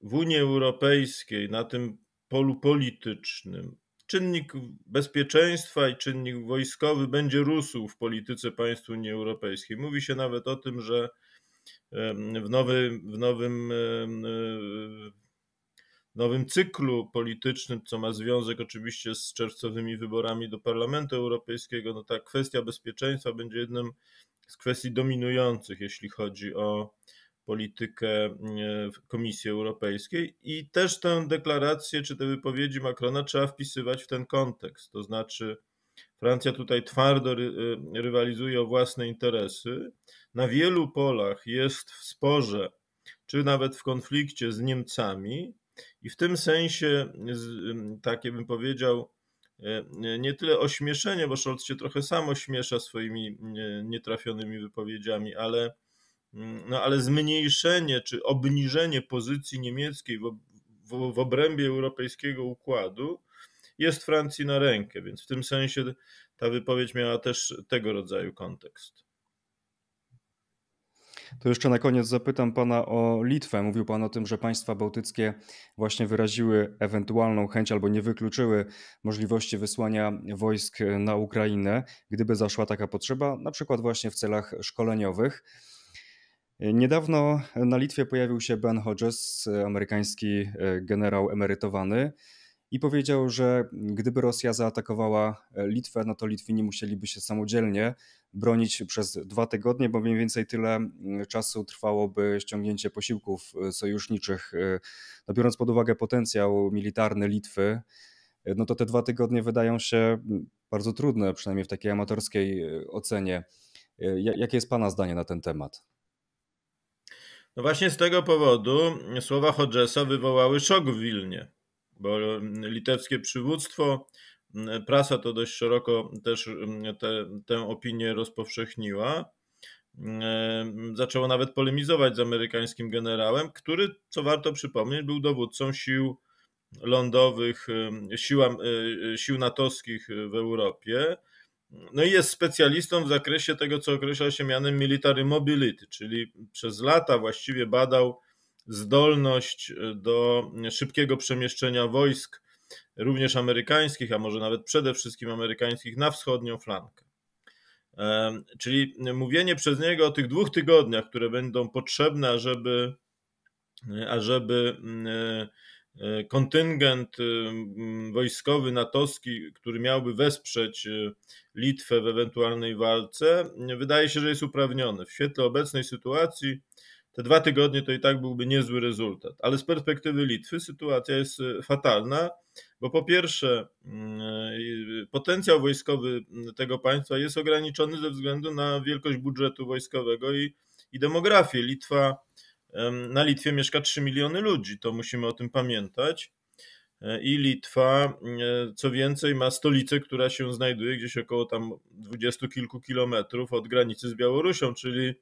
w Unii Europejskiej na tym polu politycznym czynnik bezpieczeństwa i czynnik wojskowy będzie rósł w polityce państw Unii Europejskiej. Mówi się nawet o tym, że w nowym, w nowym nowym cyklu politycznym, co ma związek oczywiście z czerwcowymi wyborami do Parlamentu Europejskiego, no ta kwestia bezpieczeństwa będzie jednym z kwestii dominujących, jeśli chodzi o politykę e, Komisji Europejskiej i też tę deklarację czy te wypowiedzi Macrona trzeba wpisywać w ten kontekst. To znaczy, Francja tutaj twardo e, rywalizuje o własne interesy. Na wielu polach jest w sporze, czy nawet w konflikcie z Niemcami, i w tym sensie, takie bym powiedział, e, nie tyle ośmieszenie, bo Scholz się trochę sam ośmiesza swoimi e, nietrafionymi wypowiedziami, ale, mm, no, ale zmniejszenie czy obniżenie pozycji niemieckiej w, w, w obrębie europejskiego układu jest Francji na rękę, więc w tym sensie ta wypowiedź miała też tego rodzaju kontekst. To jeszcze na koniec zapytam Pana o Litwę. Mówił Pan o tym, że państwa bałtyckie właśnie wyraziły ewentualną chęć albo nie wykluczyły możliwości wysłania wojsk na Ukrainę, gdyby zaszła taka potrzeba, na przykład właśnie w celach szkoleniowych. Niedawno na Litwie pojawił się Ben Hodges, amerykański e, generał emerytowany i powiedział, że gdyby Rosja zaatakowała e, Litwę, no to Litwini musieliby się samodzielnie bronić przez dwa tygodnie, bo mniej więcej tyle czasu trwałoby ściągnięcie posiłków e, sojuszniczych. E, no biorąc pod uwagę potencjał militarny Litwy, no to te dwa tygodnie wydają się bardzo trudne, przynajmniej w takiej amatorskiej ocenie. Jakie jest Pana zdanie na ten temat? No właśnie z tego powodu słowa Hodgesa wywołały szok w Wilnie bo mm, litewskie przywództwo, mm, prasa to dość szeroko też mm, te, tę opinię rozpowszechniła. Zaczęło nawet polemizować z amerykańskim generałem, który, co warto przypomnieć, był dowódcą sił lądowych, sił, y, sił natowskich w Europie. No i jest specjalistą w zakresie tego, co określa się mianem military mobility, czyli przez lata właściwie badał zdolność e, do szybkiego przemieszczenia wojsk, również amerykańskich, a może nawet przede wszystkim amerykańskich, na wschodnią flankę. E, czyli mówienie przez niego o tych dwóch tygodniach, które będą potrzebne, ażeby, e, ażeby kontyngent wojskowy natowski, który miałby wesprzeć Litwę w ewentualnej walce, wydaje się, że jest uprawniony. W świetle obecnej sytuacji te dwa tygodnie to i tak byłby niezły rezultat. Ale z perspektywy Litwy sytuacja jest e, fatalna, bo po pierwsze, mm, e, potencjał wojskowy mm, tego państwa jest ograniczony ze względu na wielkość budżetu wojskowego i, i demografię. Litwa, na Litwie mieszka 3 miliony ludzi, to musimy o tym pamiętać. E, I Litwa, mm, co więcej, ma stolicę, która się znajduje gdzieś około tam dwudziestu kilku kilometrów od granicy z Białorusią, czyli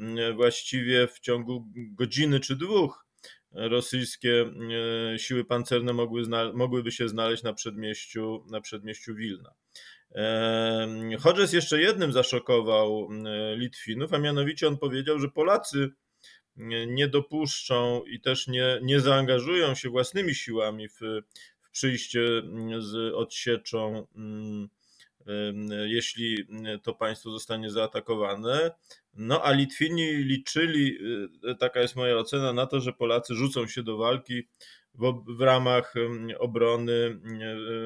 E, właściwie w ciągu godziny czy dwóch rosyjskie e, siły pancerne mogły, mogłyby się znaleźć na przedmieściu, na przedmieściu Wilna. E, Hodges jeszcze jednym zaszokował Litwinów, a mianowicie on powiedział, że Polacy nie dopuszczą i też nie, nie zaangażują się własnymi siłami w, w przyjście z odsieczą mm, jeśli y, to państwo zostanie zaatakowane. No a Litwini liczyli, y, taka jest moja ocena, na to, że Polacy rzucą się do walki w, w ramach obrony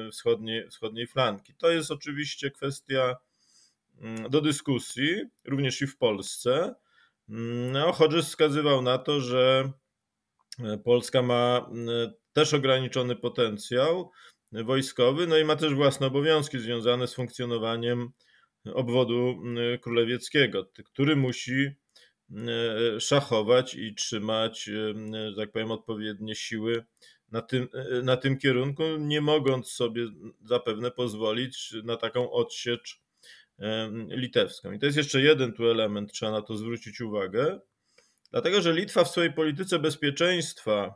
y, wschodniej, wschodniej flanki. To jest oczywiście kwestia do dyskusji, również i w Polsce. No, Hodges wskazywał na to, że Polska ma też ograniczony potencjał, wojskowy, no i ma też własne obowiązki związane z funkcjonowaniem obwodu mm, królewieckiego, który musi mm, e, szachować i trzymać, e, mm, e, że tak powiem, odpowiednie siły na tym, na tym kierunku, nie mogąc sobie zapewne pozwolić na taką odsiecz litewską. I to jest jeszcze jeden tu element, trzeba na to zwrócić uwagę, dlatego że Litwa w swojej polityce bezpieczeństwa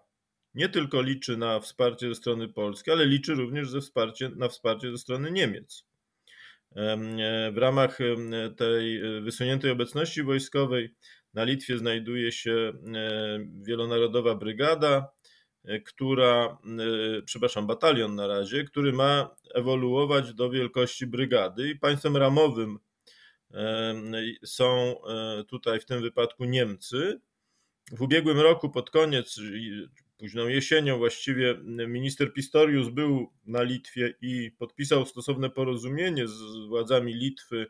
nie tylko liczy na wsparcie ze strony Polski, ale liczy również ze wsparcie, na wsparcie ze strony Niemiec. E, w ramach tej e, wysuniętej obecności wojskowej na Litwie znajduje się e, wielonarodowa brygada, która, przepraszam, batalion na razie, który ma ewoluować do wielkości brygady i państwem ramowym są tutaj w tym wypadku Niemcy. W ubiegłym roku pod koniec, późną jesienią właściwie minister Pistorius był na Litwie i podpisał stosowne porozumienie z władzami Litwy,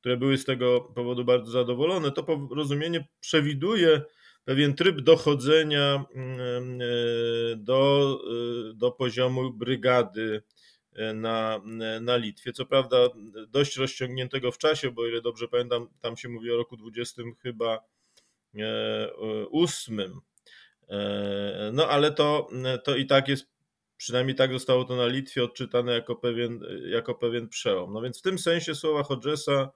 które były z tego powodu bardzo zadowolone. To porozumienie przewiduje pewien tryb dochodzenia mm, e, do, e, do poziomu brygady e, na, na Litwie. Co prawda dość rozciągniętego w czasie, bo ile dobrze pamiętam, tam się mówi o roku 20 chyba ósmym E, no ale to, to i tak jest, przynajmniej tak zostało to na Litwie odczytane jako pewien, jako pewien przełom. No więc w tym sensie słowa Hodgesa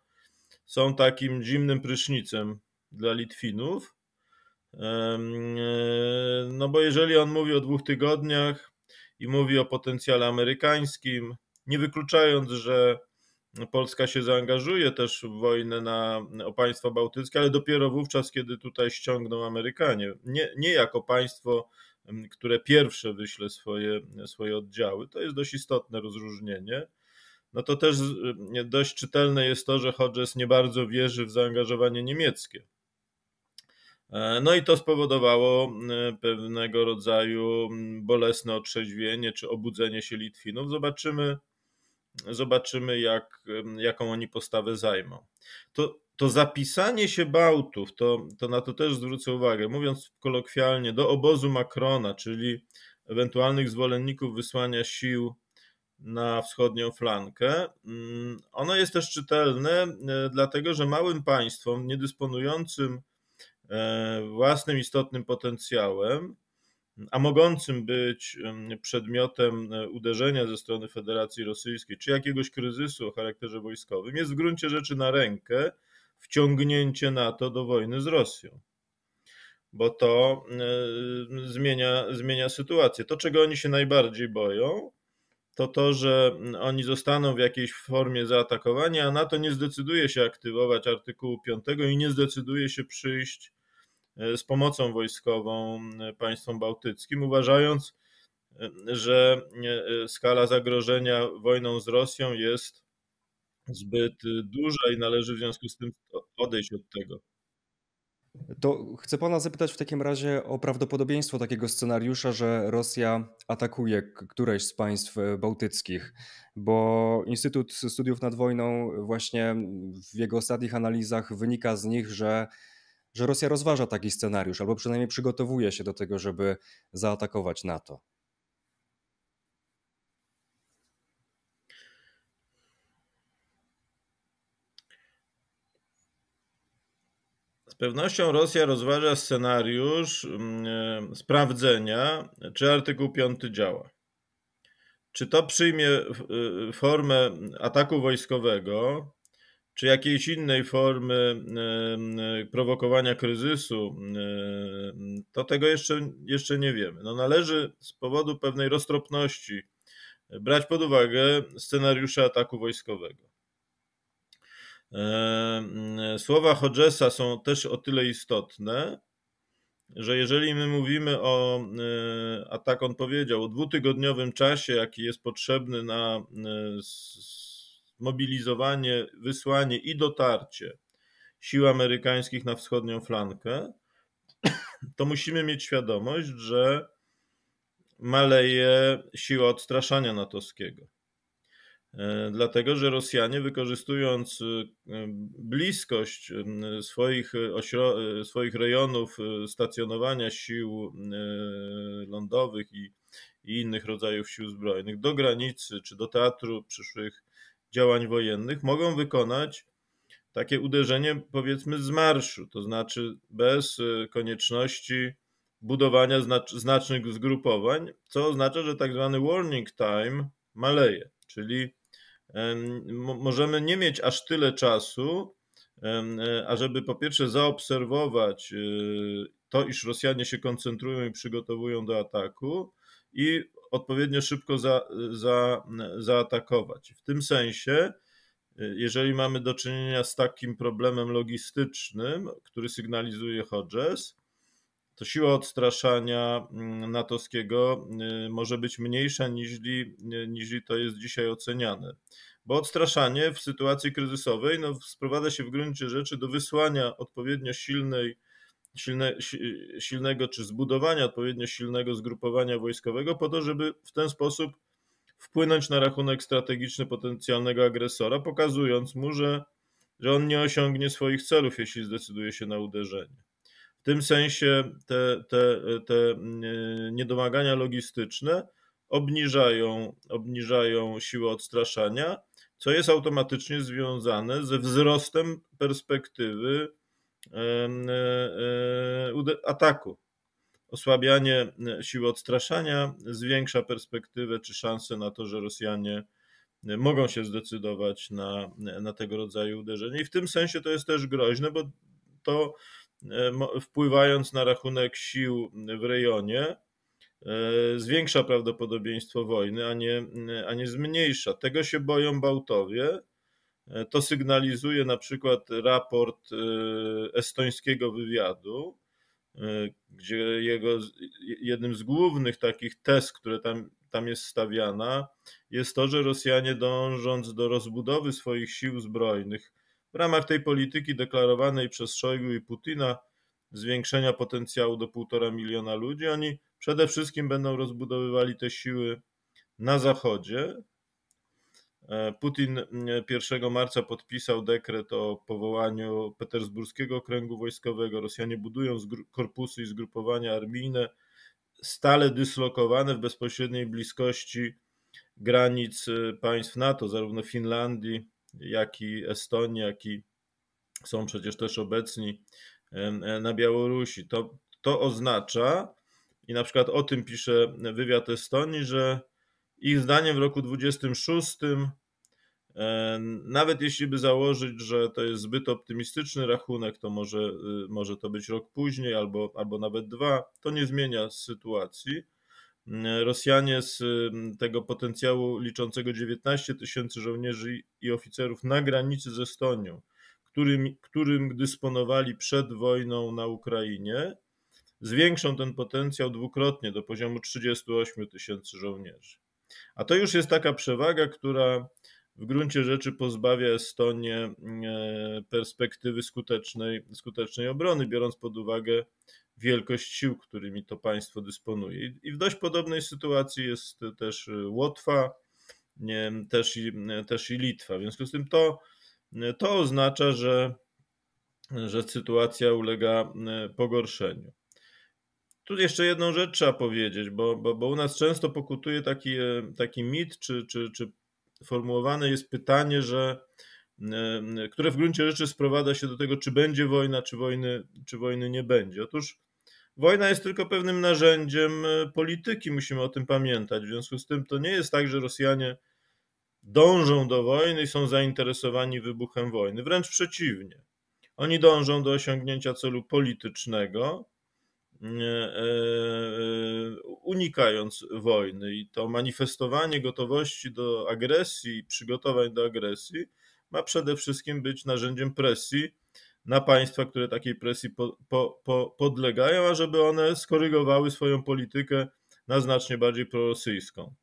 są takim zimnym prysznicem dla Litwinów. E, no bo jeżeli on mówi o dwóch tygodniach i mówi o potencjale amerykańskim, nie wykluczając, że Polska się zaangażuje też w wojnę na, o państwa bałtyckie, ale dopiero wówczas, kiedy tutaj ściągną Amerykanie. Nie, nie jako państwo, które pierwsze wyśle swoje, swoje oddziały. To jest dość istotne rozróżnienie. No to też dość czytelne jest to, że Hodges nie bardzo wierzy w zaangażowanie niemieckie. E, no i to spowodowało pewnego rodzaju bolesne otrzeźwienie czy obudzenie się Litwinów. Zobaczymy, Zobaczymy, jak, jaką oni postawę zajmą. To, to zapisanie się Bałtów, to, to na to też zwrócę uwagę, mówiąc kolokwialnie, do obozu Macrona, czyli ewentualnych zwolenników wysłania sił na wschodnią flankę. Mm, ono jest też czytelne, e, dlatego że małym państwom niedysponującym e, własnym istotnym potencjałem a mogącym być przedmiotem e, uderzenia ze strony Federacji Rosyjskiej czy jakiegoś kryzysu o charakterze wojskowym, jest w gruncie rzeczy na rękę wciągnięcie NATO do wojny z Rosją. Bo to e, zmienia, zmienia sytuację. To, czego oni się najbardziej boją, to to, że oni zostaną w jakiejś formie zaatakowani, a NATO nie zdecyduje się aktywować artykułu 5 i nie zdecyduje się przyjść z pomocą wojskową e, państwom bałtyckim, uważając, e, że e, skala zagrożenia wojną z Rosją jest zbyt duża i należy w związku z tym odejść od tego. To chcę pana zapytać w takim razie o prawdopodobieństwo takiego scenariusza, że Rosja atakuje któreś z państw bałtyckich, bo Instytut Studiów nad Wojną właśnie w jego ostatnich analizach wynika z nich, że że Rosja rozważa taki scenariusz, albo przynajmniej przygotowuje się do tego, żeby zaatakować NATO. Z pewnością Rosja rozważa scenariusz mm, e, sprawdzenia, czy artykuł 5 działa. Czy to przyjmie e, formę ataku wojskowego, czy jakiejś innej formy prowokowania kryzysu, to tego jeszcze, jeszcze nie wiemy. No należy z powodu pewnej roztropności brać pod uwagę scenariusze ataku wojskowego. Słowa Hodgesa są też o tyle istotne, że jeżeli my mówimy o, e, a tak on powiedział, o dwutygodniowym czasie, jaki jest potrzebny na e, mobilizowanie, wysłanie i dotarcie sił amerykańskich na wschodnią flankę, to musimy mieć świadomość, że maleje siła odstraszania natowskiego. E, dlatego, że Rosjanie, wykorzystując e, bliskość swoich, e, ośro... swoich rejonów stacjonowania sił lądowych i, i innych rodzajów sił zbrojnych do granicy czy do teatru przyszłych działań wojennych mogą wykonać takie uderzenie, powiedzmy, z marszu, to znaczy bez y, konieczności budowania znacz znacznych zgrupowań, co oznacza, że tak zwany warning time maleje, czyli możemy nie mieć aż tyle czasu, e, ażeby po pierwsze zaobserwować y, to, iż Rosjanie się koncentrują i przygotowują do ataku i odpowiednio szybko za, za, zaatakować. W tym sensie, jeżeli mamy do czynienia z takim problemem logistycznym, który sygnalizuje Hodges, to siła odstraszania mm, natowskiego y, może być mniejsza niż, y, niż to jest dzisiaj oceniane. Bo odstraszanie w sytuacji kryzysowej no, sprowadza się w gruncie rzeczy do wysłania odpowiednio silnej silne, silnego czy zbudowania odpowiednio silnego zgrupowania wojskowego po to, żeby w ten sposób wpłynąć na rachunek strategiczny potencjalnego agresora, pokazując mu, że, że on nie osiągnie swoich celów, jeśli zdecyduje się na uderzenie. W tym sensie te, te, te mm, niedomagania logistyczne obniżają, obniżają siłę odstraszania, co jest automatycznie związane ze wzrostem perspektywy E, e, ataku. Osłabianie e, siły odstraszania zwiększa perspektywę czy szansę na to, że Rosjanie mogą się zdecydować na, na tego rodzaju uderzenie. I w tym sensie to jest też groźne, bo to wpływając na rachunek sił w rejonie, zwiększa prawdopodobieństwo wojny, a nie, a nie zmniejsza. Tego się boją Bałtowie, E, to sygnalizuje na przykład raport e, estońskiego wywiadu, e, gdzie jego, jednym z głównych takich test, które tam, tam jest stawiana, jest to, że Rosjanie dążąc do rozbudowy swoich sił zbrojnych w ramach tej polityki deklarowanej przez Szojgu i Putina, zwiększenia potencjału do półtora miliona ludzi, oni przede wszystkim będą rozbudowywali te siły na zachodzie, E, Putin 1 mm, marca podpisał dekret o powołaniu Petersburskiego Kręgu Wojskowego. Rosjanie budują korpusy i zgrupowania armijne stale dyslokowane w bezpośredniej bliskości granic e, państw NATO, zarówno Finlandii, jak i Estonii, jak i są przecież też obecni e, na Białorusi. To, to oznacza, i na przykład o tym pisze wywiad Estonii, że ich zdaniem w roku 26, e, nawet jeśli by założyć, że to jest zbyt optymistyczny rachunek, to może, y, może to być rok później albo, albo nawet dwa, to nie zmienia sytuacji. Mm, Rosjanie z mm, tego potencjału liczącego 19 tysięcy żołnierzy i oficerów na granicy z Estonią, którym, którym dysponowali przed wojną na Ukrainie, zwiększą ten potencjał dwukrotnie do poziomu 38 tysięcy żołnierzy. A to już jest taka przewaga, która w gruncie rzeczy pozbawia Estonię e, perspektywy skutecznej, skutecznej obrony, biorąc pod uwagę wielkość sił, którymi to państwo dysponuje. I w dość podobnej sytuacji jest też e, Łotwa, też i, e, też i Litwa. W związku z tym to, to oznacza, że, że sytuacja ulega pogorszeniu. Tu jeszcze jedną rzecz trzeba powiedzieć, bo, bo, bo u nas często pokutuje taki, e, taki mit, czy, czy, czy formułowane jest pytanie, że e, e, które w gruncie rzeczy sprowadza się do tego, czy będzie wojna, czy wojny, czy wojny nie będzie. Otóż wojna jest tylko pewnym narzędziem polityki, musimy o tym pamiętać. W związku z tym to nie jest tak, że Rosjanie dążą do wojny i są zainteresowani wybuchem wojny. Wręcz przeciwnie. Oni dążą do osiągnięcia celu politycznego, E, e, unikając wojny. I to manifestowanie gotowości do agresji, przygotowań do agresji ma przede wszystkim być narzędziem presji na państwa, które takiej presji po, po, po podlegają, ażeby one skorygowały swoją politykę na znacznie bardziej prorosyjską.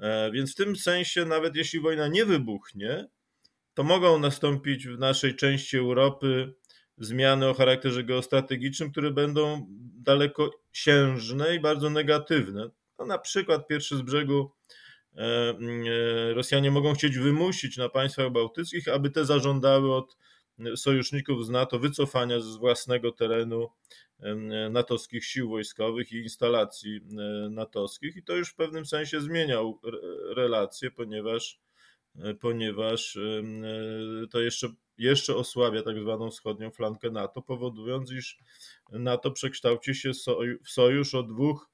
E, więc w tym sensie, nawet jeśli wojna nie wybuchnie, to mogą nastąpić w naszej części Europy zmiany o charakterze geostrategicznym, które będą daleko siężne i bardzo negatywne. No, na przykład pierwszy z brzegu e, e, Rosjanie mogą chcieć wymusić na państwach bałtyckich, aby te zażądały od sojuszników z NATO wycofania z własnego terenu e, natowskich sił wojskowych i instalacji natowskich. I to już w pewnym sensie zmieniał relacje, ponieważ, ponieważ to jeszcze jeszcze osłabia tak zwaną wschodnią flankę NATO, powodując, iż NATO przekształci się w sojusz o dwóch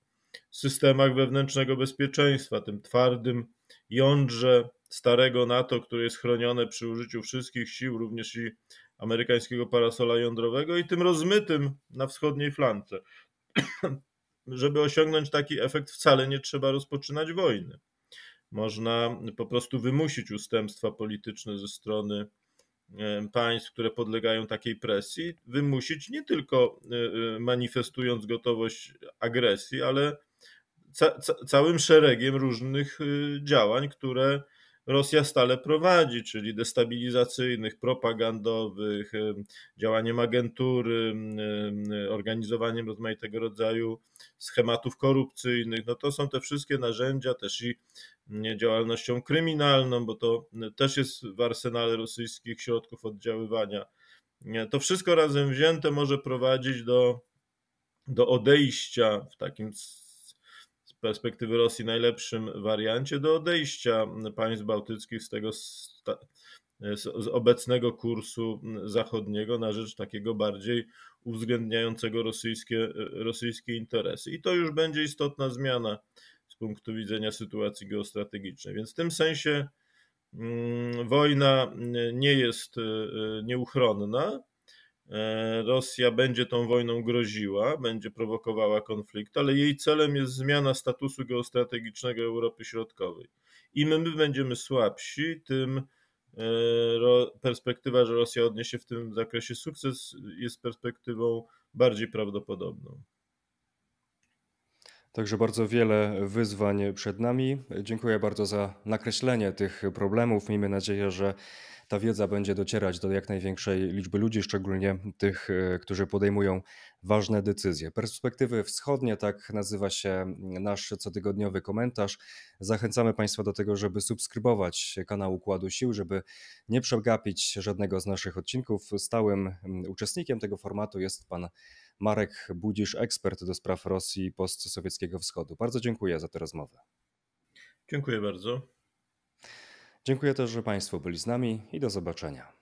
systemach wewnętrznego bezpieczeństwa, tym twardym jądrze starego NATO, które jest chronione przy użyciu wszystkich sił, również i amerykańskiego parasola jądrowego i tym rozmytym na wschodniej flance. Żeby osiągnąć taki efekt, wcale nie trzeba rozpoczynać wojny. Można po prostu wymusić ustępstwa polityczne ze strony państw, które podlegają takiej presji, wymusić nie tylko e, e, manifestując gotowość agresji, ale ca całym szeregiem różnych y, działań, które Rosja stale prowadzi, czyli destabilizacyjnych, propagandowych, działaniem agentury, organizowaniem rozmaitego rodzaju schematów korupcyjnych. No to są te wszystkie narzędzia, też i mm, działalnością kryminalną, bo to też jest w arsenale rosyjskich środków oddziaływania. To wszystko razem wzięte może prowadzić do, do odejścia w takim perspektywy Rosji najlepszym wariancie do odejścia państw bałtyckich z tego z obecnego kursu zachodniego na rzecz takiego bardziej uwzględniającego rosyjskie, rosyjskie interesy. I to już będzie istotna zmiana z punktu widzenia sytuacji geostrategicznej. Więc w tym sensie mm, wojna nie jest e, e, nieuchronna, E, Rosja będzie tą wojną groziła, będzie prowokowała konflikt, ale jej celem jest zmiana statusu geostrategicznego Europy Środkowej. Im my będziemy słabsi, tym e, perspektywa, że Rosja odniesie w tym zakresie sukces, jest perspektywą bardziej prawdopodobną. Także bardzo wiele wyzwań przed nami. Dziękuję bardzo za nakreślenie tych problemów. Miejmy nadzieję, że ta wiedza będzie docierać do jak największej liczby ludzi, szczególnie tych, e, którzy podejmują ważne decyzje. Perspektywy wschodnie, tak nazywa się nasz cotygodniowy komentarz. Zachęcamy Państwa do tego, żeby subskrybować kanał Układu Sił, żeby nie przegapić żadnego z naszych odcinków. Stałym mm, uczestnikiem tego formatu jest Pan Marek Budzisz, ekspert do spraw Rosji i postsowieckiego wschodu. Bardzo dziękuję za tę rozmowę. Dziękuję bardzo. Dziękuję też, że Państwo byli z nami i do zobaczenia.